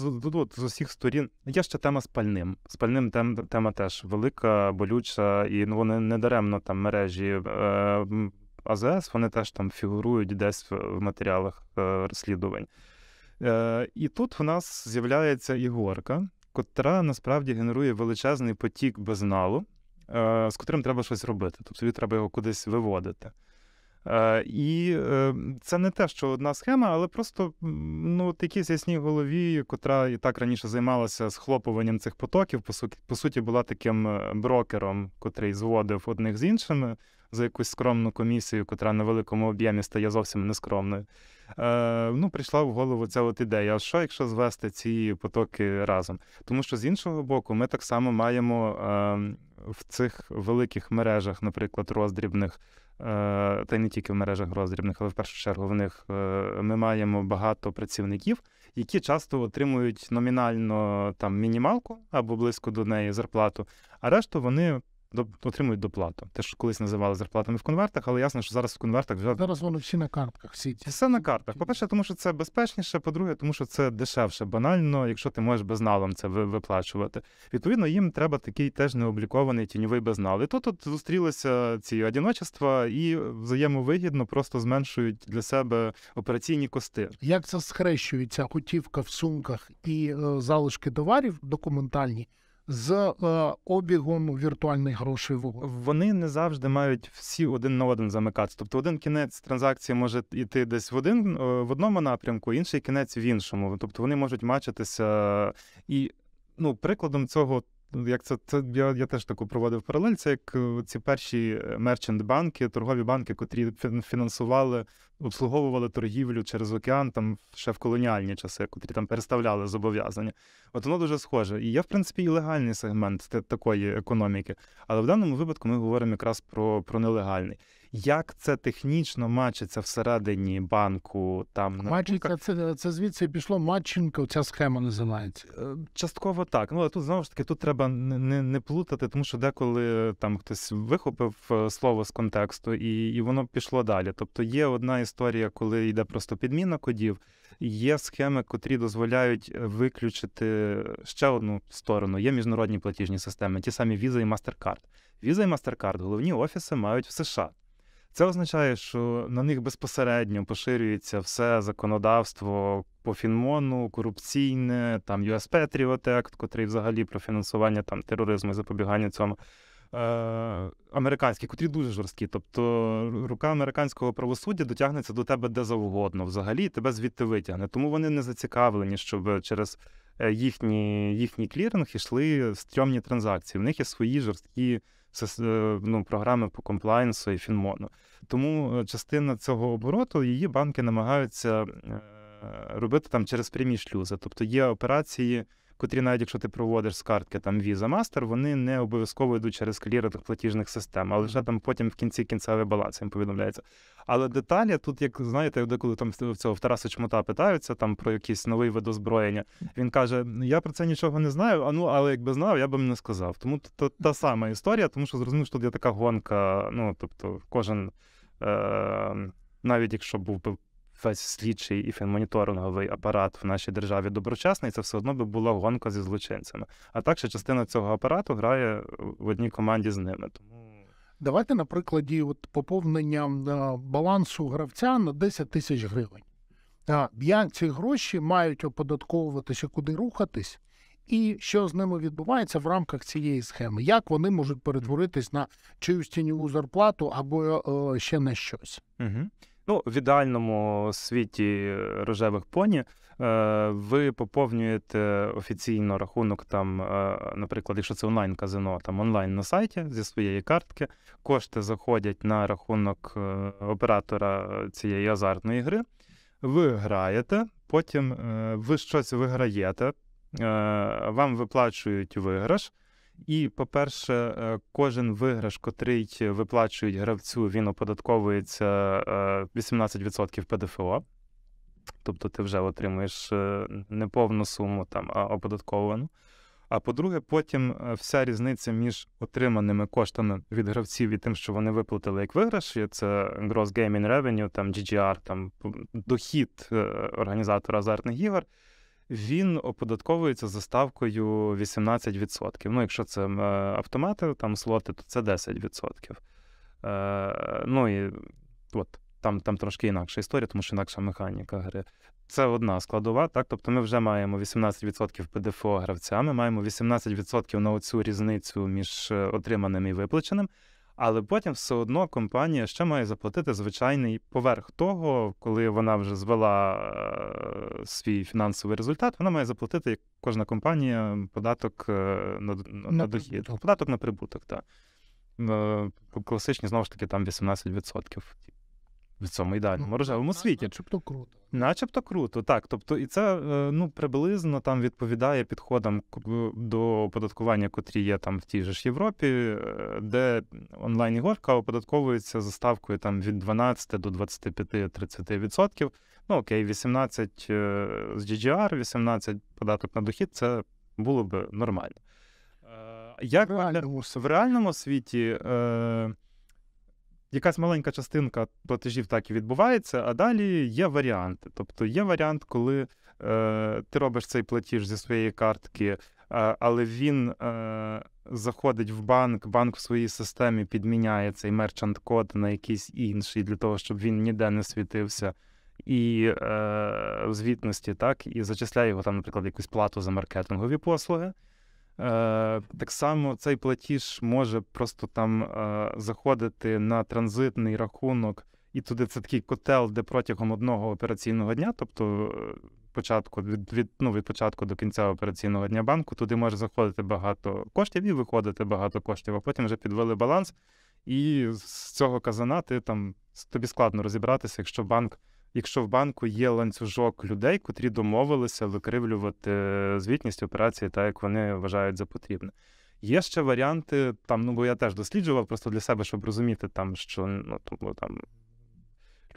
з усіх сторін. Є ще тема з пальним. З пальним тема, тема теж велика, болюча, і ну, вони не даремно там мережі е, АЗС, вони теж там фігурують десь в матеріалах е, розслідувань. І тут в нас з'являється ігорка, котра насправді генерує величезний потік безналу, з котрим треба щось робити. Тобто треба його кудись виводити. Е, і ем, це не те, що одна схема, але просто ну, от якісь ясні голові, котра і так раніше займалася схлопуванням цих потоків, по суті, по суті, була таким е, брокером, котрий зводив одних з іншими за якусь скромну комісію, котра на великому об'ємі стає зовсім нескромною. Е, Ну, прийшла в голову ця от ідея. що, якщо звести ці потоки разом? Тому що з іншого боку, ми так само маємо. Е, в цих великих мережах, наприклад, роздрібних, е, та й не тільки в мережах роздрібних, але в першу чергу в них е, ми маємо багато працівників, які часто отримують номінально там мінімалку або близько до неї зарплату, а решту вони отримують доплату. Те, що колись називали зарплатами в конвертах, але ясно, що зараз в конвертах вже зараз воно всі на картках. Сіті все на картах. По перше, тому що це безпечніше. По-друге, тому що це дешевше, банально, якщо ти можеш безналом це виплачувати. Відповідно, їм треба такий теж необлікований тіньовий безнал. І тут от зустрілися ці одіночества і взаємовигідно просто зменшують для себе операційні кости. Як це схрещується готівка в сумках і е, залишки товарів документальні? з е, обігом віртуальних грошей в вони не завжди мають всі один на один замикатися. Тобто один кінець транзакції може йти десь в один е, в одному напрямку, інший кінець в іншому. Тобто вони можуть мачитися і ну прикладом цього. Ну, як це це я я теж таку проводив паралель. Це як е, ці перші е, мерчант-банки, торгові банки, котрі фінансували, обслуговували торгівлю через океан, там ще в колоніальні часи, котрі там переставляли зобов'язання. От воно дуже схоже. І є, в принципі, і легальний сегмент такої економіки. Але в даному випадку ми говоримо якраз про, про нелегальний. Як це технічно мачиться всередині банку? Там Мачиться, це це звідси пішло матчинка, ця схема називається. Е, частково так. Ну але тут знову ж таки тут треба не не, плутати, тому що деколи е, там хтось вихопив е, слово з контексту, і, і воно пішло далі. Тобто є одна історія, коли йде просто підміна кодів. Є схеми, котрі дозволяють виключити ще одну сторону. Є міжнародні платіжні системи, ті самі Visa і MasterCard. Visa і MasterCard головні офіси мають в США. Це означає, що на них безпосередньо поширюється все законодавство по Фінмону, корупційне, там US Patriot Act, котрий взагалі про фінансування там тероризму і запобігання цьому. Е, Американські, котрі дуже жорсткі, тобто рука американського правосуддя дотягнеться до тебе де завгодно, взагалі тебе звідти витягне. Тому вони не зацікавлені, щоб через е, їхні, їхній кліринг йшли стрьомні транзакції. В них є свої жорсткі Е, ну, програми по комплайнсу і фінмону. Тому е, частина цього обороту її банки намагаються е, робити там через прямі шлюзи. Тобто є операції котрі, навіть якщо ти проводиш з картки там Visa, Master, вони не обов'язково йдуть через кліринг платіжних систем, а лише там потім в кінці кінцевий баланс їм повідомляється. Але деталі тут, як знаєте, деколи там в цього в Тараса Чмота питаються там про якийсь новий вид озброєння. Він каже: «Ну, Я про це нічого не знаю, а ну але якби знав, я би не сказав. Тому то, то та сама історія, тому що зрозумів, що тут є така гонка. Ну тобто, кожен. Е- навіть якщо був би весь слідчий і фінмоніторинговий апарат в нашій державі доброчесний, це все одно би була гонка зі злочинцями. А так ще частина цього апарату грає в одній команді з ними. Тому давайте на прикладі от поповнення е, балансу гравця на 10 тисяч гривень. Е, Як ці гроші мають оподатковуватися, куди рухатись, і що з ними відбувається в рамках цієї схеми? Як вони можуть перетворитись на чиюсь тіньову зарплату або е, ще на щось? Угу. Ну, в ідеальному світі е, рожевих поні. Е, ви поповнюєте офіційно рахунок там, е, наприклад, якщо це онлайн-казино, там онлайн на сайті зі своєї картки, кошти заходять на рахунок оператора цієї азартної гри. Ви граєте, потім ви щось виграєте, вам виплачують виграш. І, по-перше, е, кожен виграш, котрий е, виплачують гравцю, він оподатковується 18% е, ПДФО. Тобто ти вже отримуєш не повну суму там, а оподатковану. А по-друге, потім вся різниця між отриманими коштами від гравців і тим, що вони виплатили як виграш, це Gross Gaming Revenue, там GGR, там дохід організатора азартних ігор він оподатковується за ставкою 18%. Ну, якщо це е, автомати, там слоти, то це 10%. Е, Ну і от там там трошки інакша історія, тому що інакша механіка гри. Це одна складова, так? Тобто ми вже маємо 18% ПДФО гравця, ми маємо 18% на оцю різницю між е, отриманим і виплаченим але потім все одно компанія ще має заплатити звичайний поверх того, коли вона вже звела е, свій фінансовий результат, вона має заплатити як кожна компанія податок е, на на, на дохід, податок на прибуток. так. Е, Класичні знову ж таки там 18% в цьому ідеальному ну, рожевому світі. Начебто круто. Начебто круто, так. Тобто, і це е, ну приблизно там відповідає підходам до оподаткування, котрі є там в тій же ж Європі, е, де онлайн ігорка оподатковується за ставкою там від 12 до 25-30%. відсотків. Ну окей, 18 е, з GGR, 18 податок на дохід це було б нормально. Як в реальному, в реальному світі. Е, якась маленька частинка платежів так і відбувається, а далі є варіанти. Тобто є варіант, коли е, ти робиш цей платіж зі своєї картки, е, але він е, заходить в банк, банк в своїй системі підміняє цей мерчант-код на якийсь інший, для того, щоб він ніде не світився. І е, в звітності, так, і зачисляє його там, наприклад, якусь плату за маркетингові послуги. Е, так само цей платіж може просто там е, заходити на транзитний рахунок, і туди це такий котел, де протягом одного операційного дня, тобто е, початку від, від ну, від початку до кінця операційного дня банку, туди може заходити багато коштів і виходити багато коштів, а потім вже підвели баланс. І з цього казана ти там тобі складно розібратися, якщо банк якщо в банку є ланцюжок людей, котрі домовилися викривлювати е, звітність операції, так як вони вважають за потрібне. Є ще варіанти, там, ну бо я теж досліджував просто для себе, щоб розуміти, там, що ну, тому, там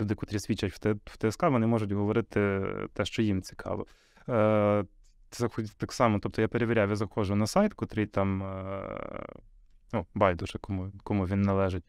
люди, котрі свідчать в ТСК, вони можуть говорити те, що їм цікаво. Е, Так само, тобто я перевіряв, я заходжу на сайт, котрий там е, ну, байдуже, кому кому він належить.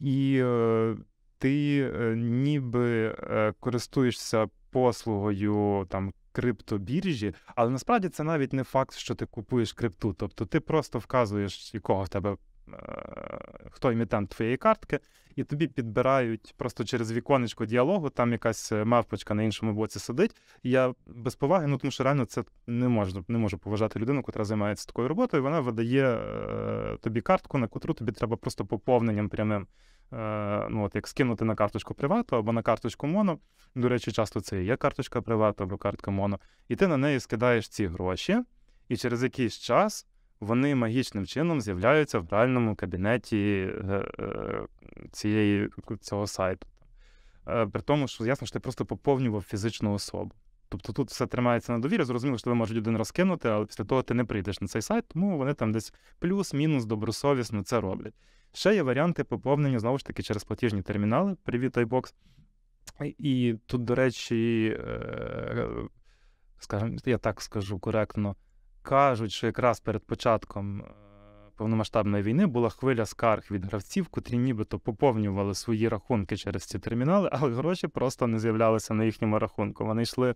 І е, ти е, ніби е, користуєшся послугою там криптобіржі, але насправді це навіть не факт, що ти купуєш крипту. Тобто ти просто вказуєш, якого в тебе Е, хто імітент твоєї картки, і тобі підбирають просто через віконечко діалогу, там якась мавпочка на іншому боці сидить. Я без поваги, ну тому що реально це не можна, не можу поважати людину, яка займається такою роботою. Вона видає е, тобі картку, на котру тобі треба просто поповненням прямим. Е, ну, от як скинути на карточку привату або на карточку моно. До речі, часто це є карточка привату або картка моно, і ти на неї скидаєш ці гроші, і через якийсь час вони магічним чином з'являються в правильному кабінеті е, е, цієї, цього сайту. Е, при тому, що ясно, що ти просто поповнював фізичну особу. Тобто тут все тримається на довірі, зрозуміло, що тебе можуть один раз кинути, але після того ти не прийдеш на цей сайт, тому вони там десь плюс-мінус добросовісно це роблять. Ще є варіанти поповнення знову ж таки через платіжні термінали. Привіт, iBox. І тут, до речі, скажімо, я так скажу коректно, кажуть, що якраз перед початком е, повномасштабної війни була хвиля скарг від гравців, котрі нібито поповнювали свої рахунки через ці термінали, але гроші просто не з'являлися на їхньому рахунку. Вони йшли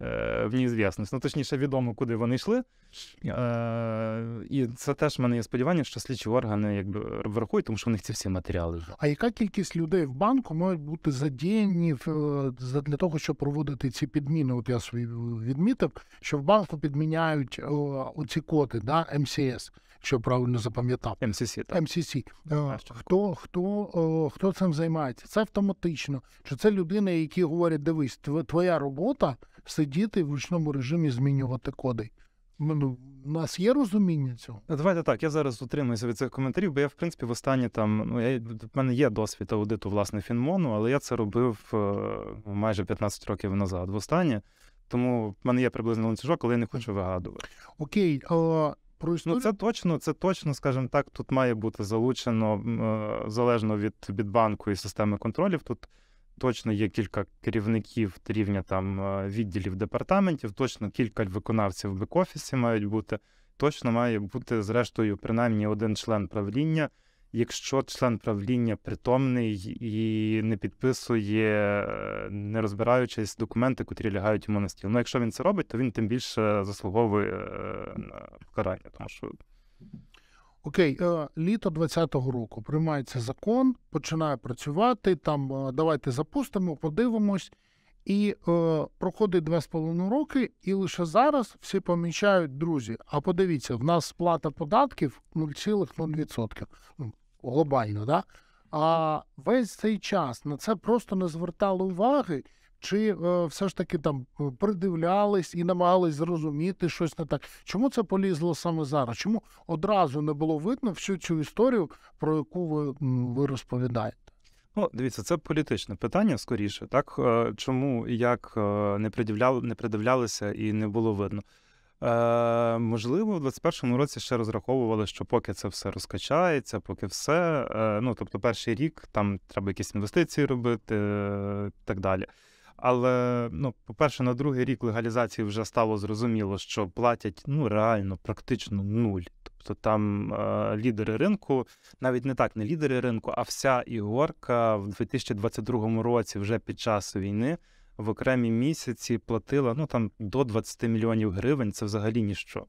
е, в неізвісність. Ну точніше, відомо, куди вони йшли. Е, І це теж в мене є сподівання, що слідчі органи якби врахують, тому що в них ці всі матеріали. вже. А яка кількість людей в банку мають бути задіяні е, для того, щоб проводити ці підміни? От я свій відмітив, що в банку підміняють оці коти, да, МСС. Ем якщо правильно запам'ятав, МСС, так? МСС. Е, хто хто, е, хто цим займається? Це автоматично. Чи це людина, які говорять, дивись, твоя робота сидіти в ручному режимі, змінювати коди. Ну, У нас є розуміння цього. Давайте так. Я зараз утримуюся від цих коментарів, бо я, в принципі, в останні там ну я в мене є досвід аудиту власне фінмону, але я це робив е, майже 15 років назад. В останнє. Тому в мене є приблизно ланцюжок, але я не хочу вигадувати. Окей, о, про історію? Ну, це точно, це точно, скажімо так, тут має бути залучено е, залежно від, від банку і системи контролів. Тут точно є кілька керівників рівня там е, відділів департаментів, точно кілька виконавців в бек-офісі мають бути. Точно має бути зрештою принаймні один член правління якщо член правління притомний і не підписує, е, не розбираючись документи, котрі лягають йому на стіл. Ну якщо він це робить, то він тим більше заслуговує е, покарання, тому що. Окей, е, літо 20-го року приймається закон, починає працювати. Там давайте запустимо, подивимось, і е, проходить половиною роки, і лише зараз всі помічають друзі. А подивіться, в нас сплата податків 0,0% глобально, да? а весь цей час на це просто не звертали уваги, чи е, все ж таки там е, придивлялись і намагались зрозуміти щось не так. Чому це полізло саме зараз? Чому одразу не було видно всю цю історію, про яку ви, ви розповідаєте? Ну, дивіться, це політичне питання скоріше, так е, чому і як е, не придивляли, не придивлялися і не було видно. Е, Можливо, в 21-му році ще розраховували, що поки це все розкачається, поки все. Е, ну тобто, перший рік там треба якісь інвестиції робити е, так далі. Але ну, по-перше, на другий рік легалізації вже стало зрозуміло, що платять ну реально практично нуль. Тобто там е, лідери ринку, навіть не так, не лідери ринку, а вся ігорка в 2022 році, вже під час війни в окремі місяці платила ну, там, до 20 мільйонів гривень це взагалі ніщо.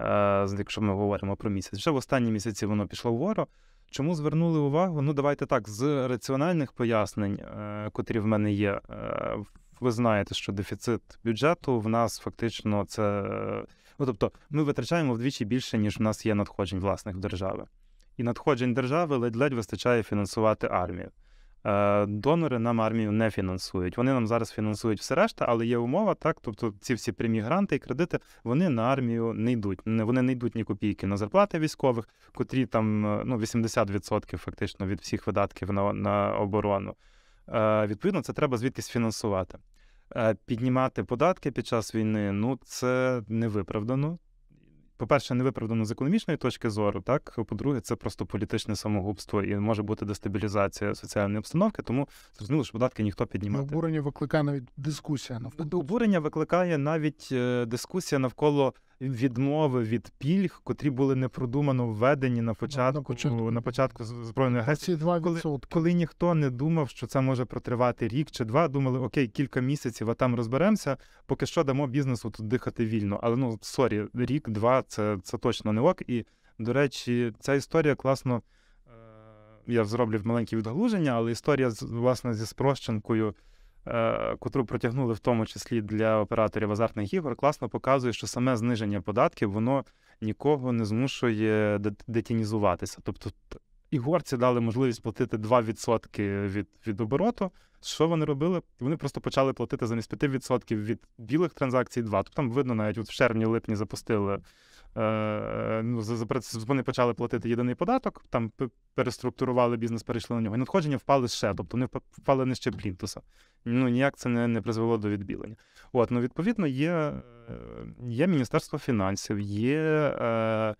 Е, якщо ми говоримо про місяць, вже в останні місяці воно пішло вгору. Чому звернули увагу? Ну, давайте так, з раціональних пояснень, е, котрі в мене є, е, ви знаєте, що дефіцит бюджету в нас фактично це. Ну, тобто, ми витрачаємо вдвічі більше, ніж в нас є надходжень власних держави. І надходжень держави ледь-ледь вистачає фінансувати армію. Е, донори нам армію не фінансують. Вони нам зараз фінансують все решта, але є умова, так тобто ці всі прямі гранти і кредити вони на армію не йдуть. Вони не йдуть ні копійки на зарплати військових, котрі там е, ну 80% фактично від всіх видатків на, на оборону. Е, відповідно, це треба звідкись фінансувати. Піднімати податки під час війни ну це не виправдано по-перше, не виправдано з економічної точки зору, так по-друге, це просто політичне самогубство і може бути дестабілізація соціальної обстановки. Тому зрозуміло, що податки ніхто ну, піднімає Обурення викликає навіть дискусія навколо обурення. Викликає навіть е, дискусія навколо відмови від пільг, котрі були непродумано введені на початку на початку, на початку збройної агресії. 2%. Коли, коли ніхто не думав, що це може протривати рік чи два. Думали, окей, кілька місяців, а там розберемося. Поки що дамо бізнесу тут дихати вільно. Але ну сорі, рік-два це це точно не ок. І до речі, ця історія класно. Е, я зроблю маленьке відгалуження, але історія з власне зі Спрощенкою. Е, котру протягнули в тому числі для операторів азартних ігор, класно показує, що саме зниження податків воно нікого не змушує детінізуватися. Тобто ігорці дали можливість платити 2% від від обороту. Що вони робили? Вони просто почали платити замість 5% від білих транзакцій 2%. Тобто там видно навіть от в червні-липні запустили. Е, е, ну, вони почали платити єдиний податок, там переструктурували бізнес, перейшли на нього. І надходження впали ще, тобто вони впали не ще плінтуса. Ну ніяк це не не призвело до відбілення. От, ну відповідно, є е, є Міністерство фінансів, є е,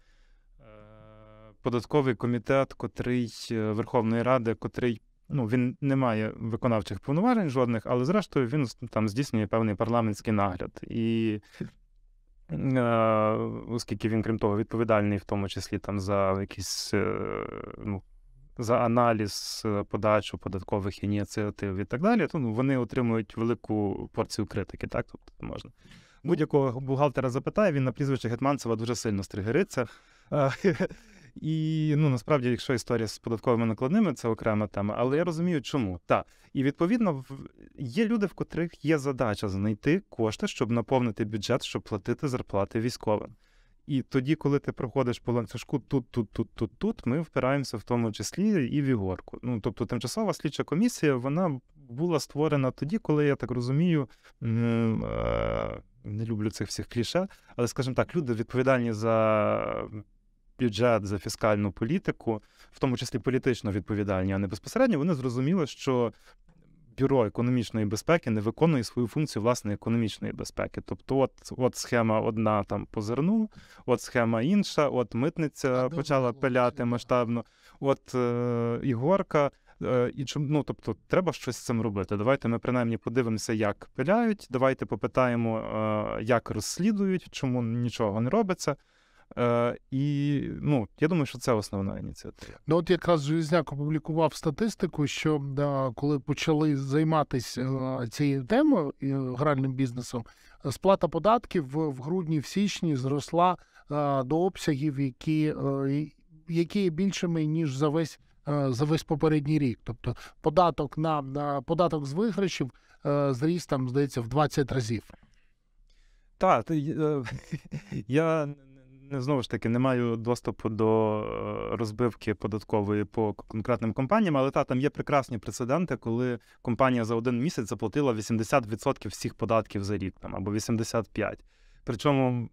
податковий комітет, котрий Верховної Ради, котрий. Ну, він не має виконавчих повноважень жодних, але зрештою він там здійснює певний парламентський нагляд. І Е, оскільки він, крім того, відповідальний, в тому числі там за якісь е, ну, за аналіз е, подачу податкових ініціатив і так далі, то ну, вони отримують велику порцію критики, так? Тобто можна. Будь-якого бухгалтера запитає, він на прізвище Гетманцева дуже сильно стригериться. І ну насправді, якщо історія з податковими накладними, це окрема тема, але я розумію, чому Так. і відповідно в є люди, в котрих є задача знайти кошти, щоб наповнити бюджет, щоб платити зарплати військовим. І тоді, коли ти проходиш по ланцюжку, тут, тут, тут, тут, тут, ми впираємося в тому числі і в ігорку. Ну тобто, тимчасова слідча комісія вона була створена тоді, коли я так розумію. Е, не люблю цих всіх кліше, але скажімо так, люди відповідальні за бюджет за фіскальну політику, в тому числі політично відповідальні, а не безпосередньо, вони зрозуміли, що. Бюро економічної безпеки не виконує свою функцію власне економічної безпеки. Тобто, от от схема одна там по зерну, от схема інша, от митниця почала пиляти масштабно, от е, ігорка. Е, і чому ну, тобто, треба щось з цим робити. Давайте ми принаймні подивимося, як пиляють. Давайте попитаємо, е, як розслідують, чому нічого не робиться. Е, і ну, я думаю, що це основна ініціатива. Ну, от якраз Желізняк опублікував статистику, що да, коли почали займатися е, цією темою е, гральним бізнесом, сплата податків в грудні, в січні зросла до обсягів, які які є більшими ніж за весь за весь попередній рік. Тобто податок на, на податок з виграшів зріс там здається в 20 разів. Так, я Е, знову ж таки, не маю доступу до е, розбивки податкової по конкретним компаніям, але та там є прекрасні прецеденти, коли компанія за один місяць заплатила 80% всіх податків за рік там або 85%. Причому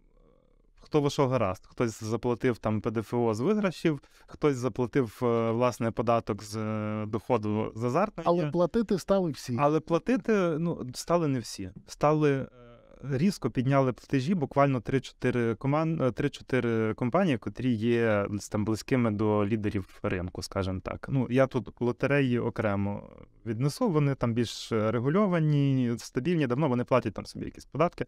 хто вийшов гаразд, хтось заплатив там ПДФО з виграшів, хтось заплатив е, власне податок з доходу з азартної. Але платити стали всі. Але платити ну стали не всі. Стали різко підняли платежі буквально 3-4 коман... 3-4 компанії, котрі є там близькими до лідерів ринку, скажімо так. Ну я тут лотереї окремо віднесу. Вони там більш регульовані, стабільні, давно вони платять там собі якісь податки.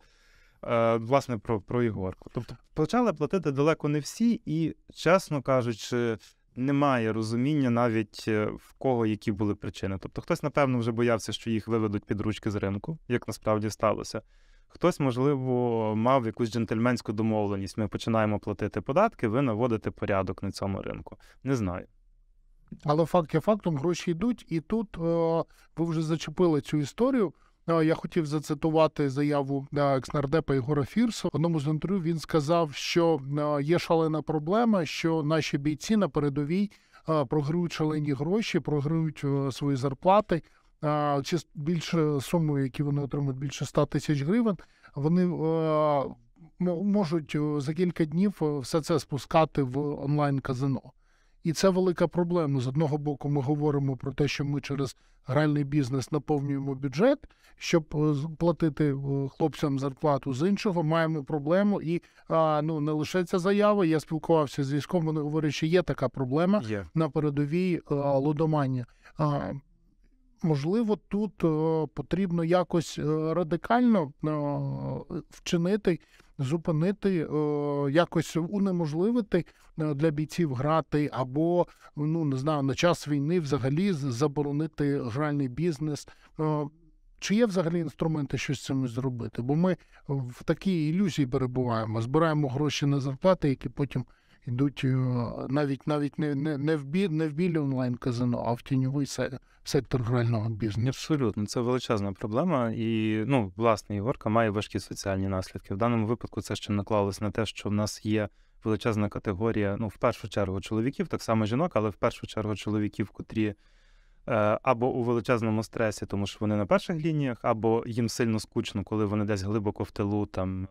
Е, власне, про про ігорку. Тобто почали платити далеко не всі, і, чесно кажучи, немає розуміння навіть е, в кого які були причини. Тобто, хтось, напевно, вже боявся, що їх виведуть під ручки з ринку, як насправді сталося. Хтось, можливо, мав якусь джентльменську домовленість. Ми починаємо платити податки, ви наводите порядок на цьому ринку. Не знаю. Але факт є фактом, гроші йдуть, і тут о, е, ви вже зачепили цю історію. Е, я хотів зацитувати заяву е, екснардепа Ігора Фірсу. Одному з інтерв'ю він сказав, що є шалена проблема, що наші бійці на передовій програють шалені гроші, програють свої зарплати чи більше суми, які вони отримують, більше 100 тисяч гривень, вони е, можуть е, за кілька днів е, все це спускати в онлайн казино. І це велика проблема. З одного боку, ми говоримо про те, що ми через гральний бізнес наповнюємо бюджет, щоб платити хлопцям зарплату з іншого, маємо проблему. І ну не лише ця заява. Я спілкувався з військовим, вони говорять, що є така проблема yeah. на передовій лудоманія можливо, тут е, потрібно якось е, радикально е, вчинити, зупинити, якось унеможливити для бійців грати, або ну не знаю, на час війни взагалі заборонити гральний бізнес. Чи є взагалі інструменти щось з цим зробити? Бо ми в такій ілюзії перебуваємо, збираємо гроші на зарплати, які потім йдуть е, навіть навіть не не, не в бі, не в білі онлайн-казино, а в тіньовий сектор грального бізнесу. Абсолютно, це величезна проблема. І ну, власне, ігорка має важкі соціальні наслідки. В даному випадку це ще наклалось на те, що в нас є величезна категорія, ну в першу чергу чоловіків, так само жінок, але в першу чергу чоловіків, котрі. Е, або у величезному стресі, тому що вони на перших лініях, або їм сильно скучно, коли вони десь глибоко в тилу там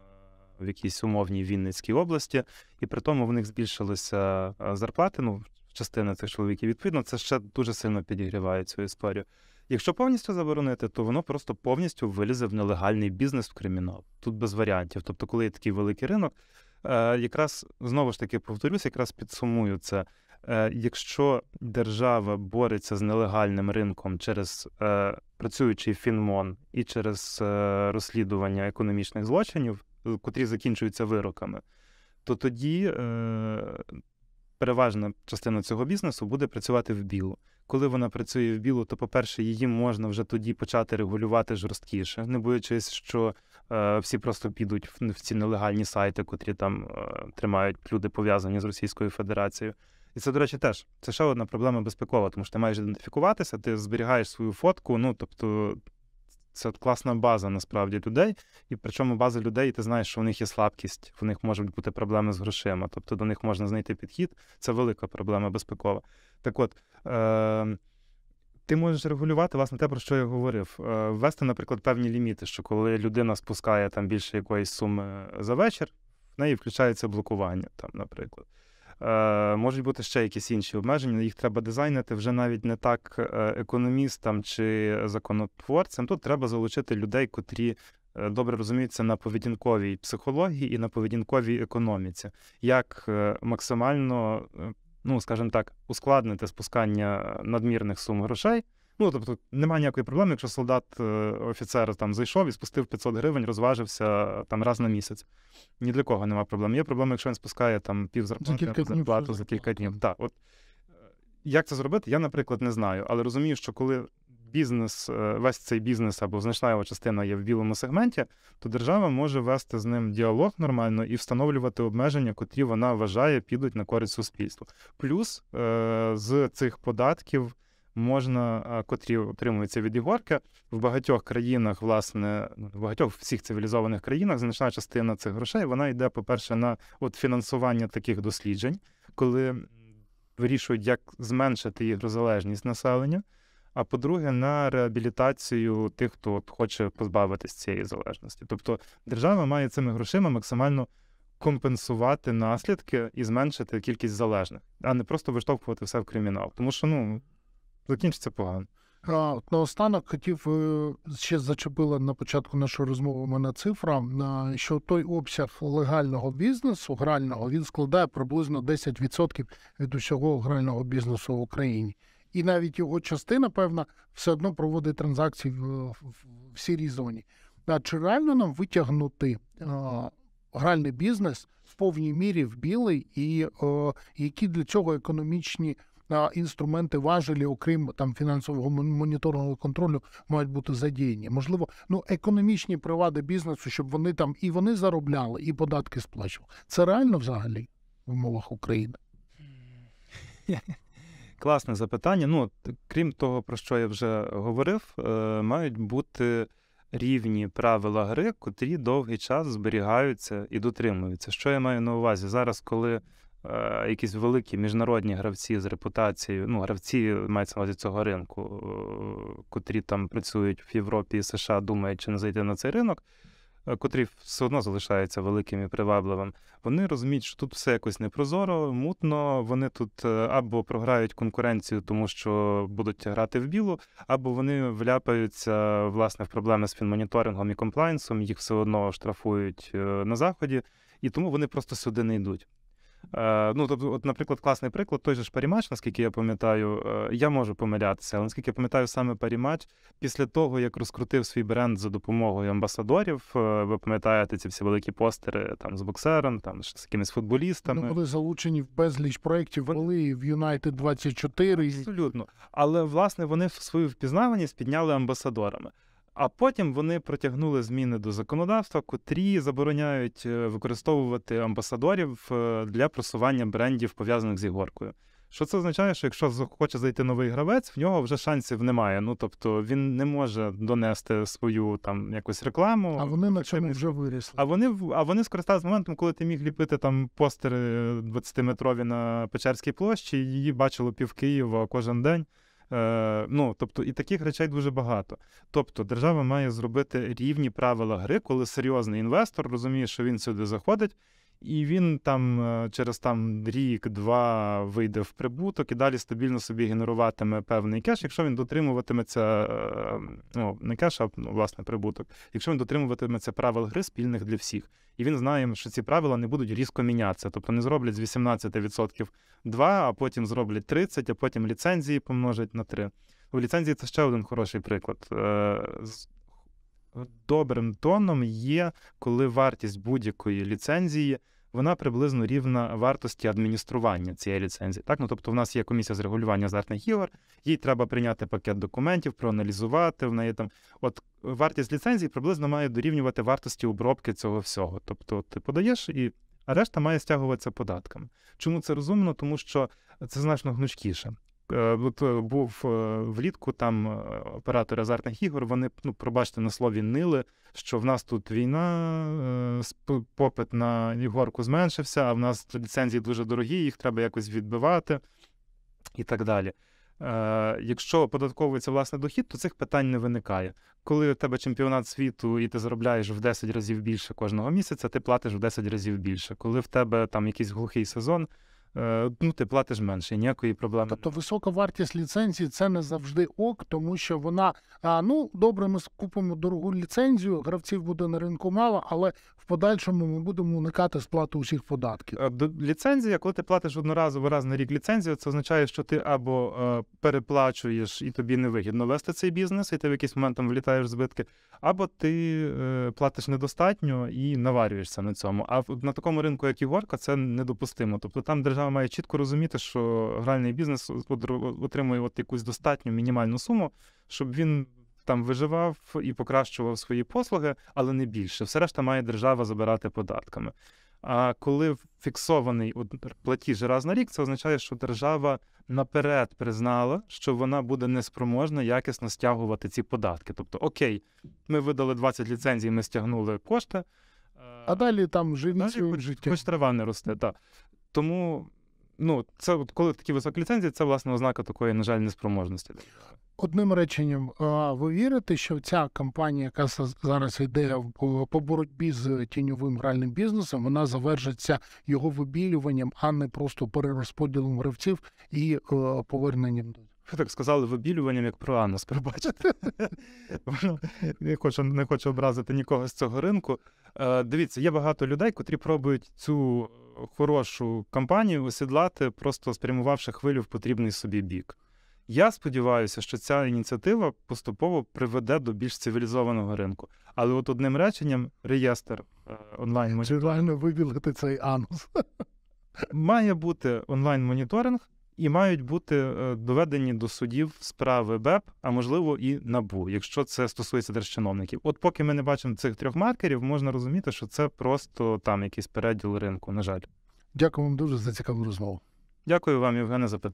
в якійсь умовній Вінницькій області, і при тому в них збільшилися е, зарплати. Ну, частина цих чоловіків відповідно, це ще дуже сильно підігріває цю історію. Якщо повністю заборонити, то воно просто повністю вилізе в нелегальний бізнес в кримінал. Тут без варіантів. Тобто, коли є такий великий ринок, е, якраз знову ж таки повторюсь, якраз підсумую це. Е, якщо держава бореться з нелегальним ринком через працюючий фінмон і через розслідування економічних злочинів, котрі закінчуються вироками, то тоді е, переважна частина цього бізнесу буде працювати в білу. Коли вона працює в білу, то, по-перше, її можна вже тоді почати регулювати жорсткіше, не боючись, що е, всі просто підуть в, в ці нелегальні сайти, котрі там е, тримають люди пов'язані з Російською Федерацією. І це, до речі, теж це ще одна проблема безпекова, тому що ти маєш ідентифікуватися, ти зберігаєш свою фотку, ну тобто це класна база насправді людей, і причому база людей, і ти знаєш, що в них є слабкість, в них можуть бути проблеми з грошима, тобто до них можна знайти підхід. Це велика проблема безпекова. Так от. Е- ти можеш регулювати власне те, про що я говорив, е, ввести, наприклад, певні ліміти, що коли людина спускає там більше якоїсь суми за вечір, в неї включається блокування, там, наприклад. Е, можуть бути ще якісь інші обмеження, їх треба дизайнити вже навіть не так е, економістам чи законотворцям. Тут треба залучити людей, котрі е, добре розуміються на поведінковій психології і на поведінковій економіці, як максимально, ну скажімо так, ускладнити спускання надмірних сум грошей. Ну тобто немає ніякої проблеми, якщо солдат е, офіцер там зайшов і спустив 500 гривень, розважився е, там раз на місяць. Ні для кого немає проблем. Є проблема, якщо він спускає там пів зарплати за за кілька днів. Так, от е, як це зробити, я, наприклад, не знаю, але розумію, що коли. Бізнес, весь цей бізнес або значна його частина є в білому сегменті, то держава може вести з ним діалог нормально і встановлювати обмеження, котрі вона вважає підуть на користь суспільству. Плюс з цих податків можна, е, котрі отримуються від ігорки. В багатьох країнах, власне, в багатьох всіх цивілізованих країнах значна частина цих грошей вона йде, по-перше, на от фінансування таких досліджень, коли вирішують, як зменшити ігрозалежність населення. А по-друге, на реабілітацію тих, хто от хоче позбавитись цієї залежності. Тобто держава має цими грошима максимально компенсувати наслідки і зменшити кількість залежних, а не просто виштовхувати все в кримінал. Тому що ну закінчиться погано. А, Наостанок хотів е, ще зачепила на початку нашої розмови мене цифра, що той обсяг легального бізнесу грального він складає приблизно 10% від усього грального бізнесу в Україні. І навіть його частина, певна, все одно проводить транзакції в, в сірій зоні. А чи реально нам витягнути а, гральний бізнес в повній мірі в білий, і о, е, які для цього економічні? інструменти важелі, окрім там фінансового моніторного контролю, мають бути задіяні. Можливо, ну економічні привади бізнесу, щоб вони там і вони заробляли, і податки сплачували. Це реально взагалі в умовах України. Класне запитання. Ну крім того, про що я вже говорив, е, мають бути рівні правила гри, котрі довгий час зберігаються і дотримуються. Що я маю на увазі зараз, коли Е, якісь великі міжнародні гравці з репутацією, ну гравці мається на увазі цього ринку, е, котрі там працюють в Європі і США, думають, чи не зайти на цей ринок. Е, котрі все одно залишаються великим і привабливим, вони розуміють, що тут все якось непрозоро, мутно. Вони тут або програють конкуренцію, тому що будуть грати в білу, або вони вляпаються власне в проблеми з фінмоніторингом і комплайнсом. Їх все одно штрафують на заході, і тому вони просто сюди не йдуть. Е, ну, тобто, от, наприклад, класний приклад, той же ж Парімач, наскільки я пам'ятаю, е, я можу помилятися, але наскільки я пам'ятаю, саме Парімач після того, як розкрутив свій бренд за допомогою амбасадорів, е, ви пам'ятаєте ці всі великі постери там з боксером, там з якимись футболістами. Ну, Вони залучені в безліч проєктів, були в Юнайтед 24. Абсолютно. Але власне вони свою впізнаваність підняли амбасадорами. А потім вони протягнули зміни до законодавства, котрі забороняють е, використовувати амбасадорів е, для просування брендів пов'язаних з ігоркою. Що це означає, що якщо хоче зайти новий гравець, в нього вже шансів немає. Ну тобто він не може донести свою там якусь рекламу. А вони на чому вже вирісли. А вони а вони скористалися моментом, коли ти міг ліпити там постери 20-метрові на Печерській площі, її бачило пів Києва кожен день. Е, ну, Тобто, і таких речей дуже багато. Тобто, держава має зробити рівні правила гри, коли серйозний інвестор розуміє, що він сюди заходить, і він там е, через там рік-два вийде в прибуток і далі стабільно собі генеруватиме певний кеш, якщо він дотримуватиметься е, ну, не кеш, а ну, власне прибуток, якщо він дотримуватиметься правил гри спільних для всіх. І він знає, що ці правила не будуть різко мінятися. Тобто не зроблять з 18% 2, а потім зроблять 30, а потім ліцензії помножать на 3. У ліцензії це ще один хороший приклад. Е, добрим тоном є, коли вартість будь-якої ліцензії. Вона приблизно рівна вартості адміністрування цієї ліцензії. Так, ну тобто, в нас є комісія з регулювання азартних ігор, їй треба прийняти пакет документів, проаналізувати в неї там. От вартість ліцензії приблизно має дорівнювати вартості обробки цього всього. Тобто, ти подаєш і а решта має стягуватися податками. Чому це розумно? Тому що це значно гнучкіше. Е, от е, був е, влітку там оператори азартних ігор. Вони ну пробачте на слові нили, що в нас тут війна, попит на ігорку зменшився, а в нас ліцензії дуже дорогі, їх треба якось відбивати і так далі. Якщо оподатковується власний дохід, то цих питань не виникає. Коли у тебе чемпіонат світу і ти заробляєш в 10 разів більше кожного місяця, ти платиш в 10 разів більше. Коли в тебе там якийсь глухий сезон. Е, ну ти платиш менше, ніякої проблеми. Тобто висока вартість ліцензії це не завжди ок, тому що вона ну добре, ми скупимо дорогу ліцензію, гравців буде на ринку мало, але в подальшому ми будемо уникати сплату усіх податків. Е, ліцензія, коли ти платиш одноразово раз на рік ліцензію, це означає, що ти або е, переплачуєш і тобі невигідно вести цей бізнес, і ти в якийсь момент там влітаєш збитки, або ти платиш недостатньо і наварюєшся на цьому. А на такому ринку, як і Ворка, це недопустимо. Тобто там держава людина має чітко розуміти, що гральний бізнес отримує от якусь достатню мінімальну суму, щоб він там виживав і покращував свої послуги, але не більше. Все решта має держава забирати податками. А коли фіксований платіж раз на рік, це означає, що держава наперед признала, що вона буде неспроможна якісно стягувати ці податки. Тобто, окей, ми видали 20 ліцензій, ми стягнули кошти. А е, далі там життя. Хоч трава не росте, так. Тому ну, це от коли такі високі ліцензії, це власне ознака такої, на жаль, неспроможності. Одним реченням, ви вірите, що ця кампанія, яка зараз йде по боротьбі з тіньовим гральним бізнесом, вона завершиться його вибілюванням, а не просто перерозподілом гравців і е, поверненням до. Ви так сказали вибілюванням, як про Анус пробачте. Не хочу не хочу образити нікого з цього ринку. Е, дивіться, є багато людей, котрі пробують цю хорошу кампанію осідлати, просто спрямувавши хвилю в потрібний собі бік. Я сподіваюся, що ця ініціатива поступово приведе до більш цивілізованого ринку. Але от одним реченням реєстр е, онлайн може реально вибілити цей анус. Має бути онлайн моніторинг і мають бути е, доведені до судів справи БЕП, а можливо і набу, якщо це стосується держчиновників. От поки ми не бачимо цих трьох маркерів, можна розуміти, що це просто там якийсь переділ ринку. На жаль, дякую вам дуже за цікаву розмову. Дякую вам, Євгене, за питання.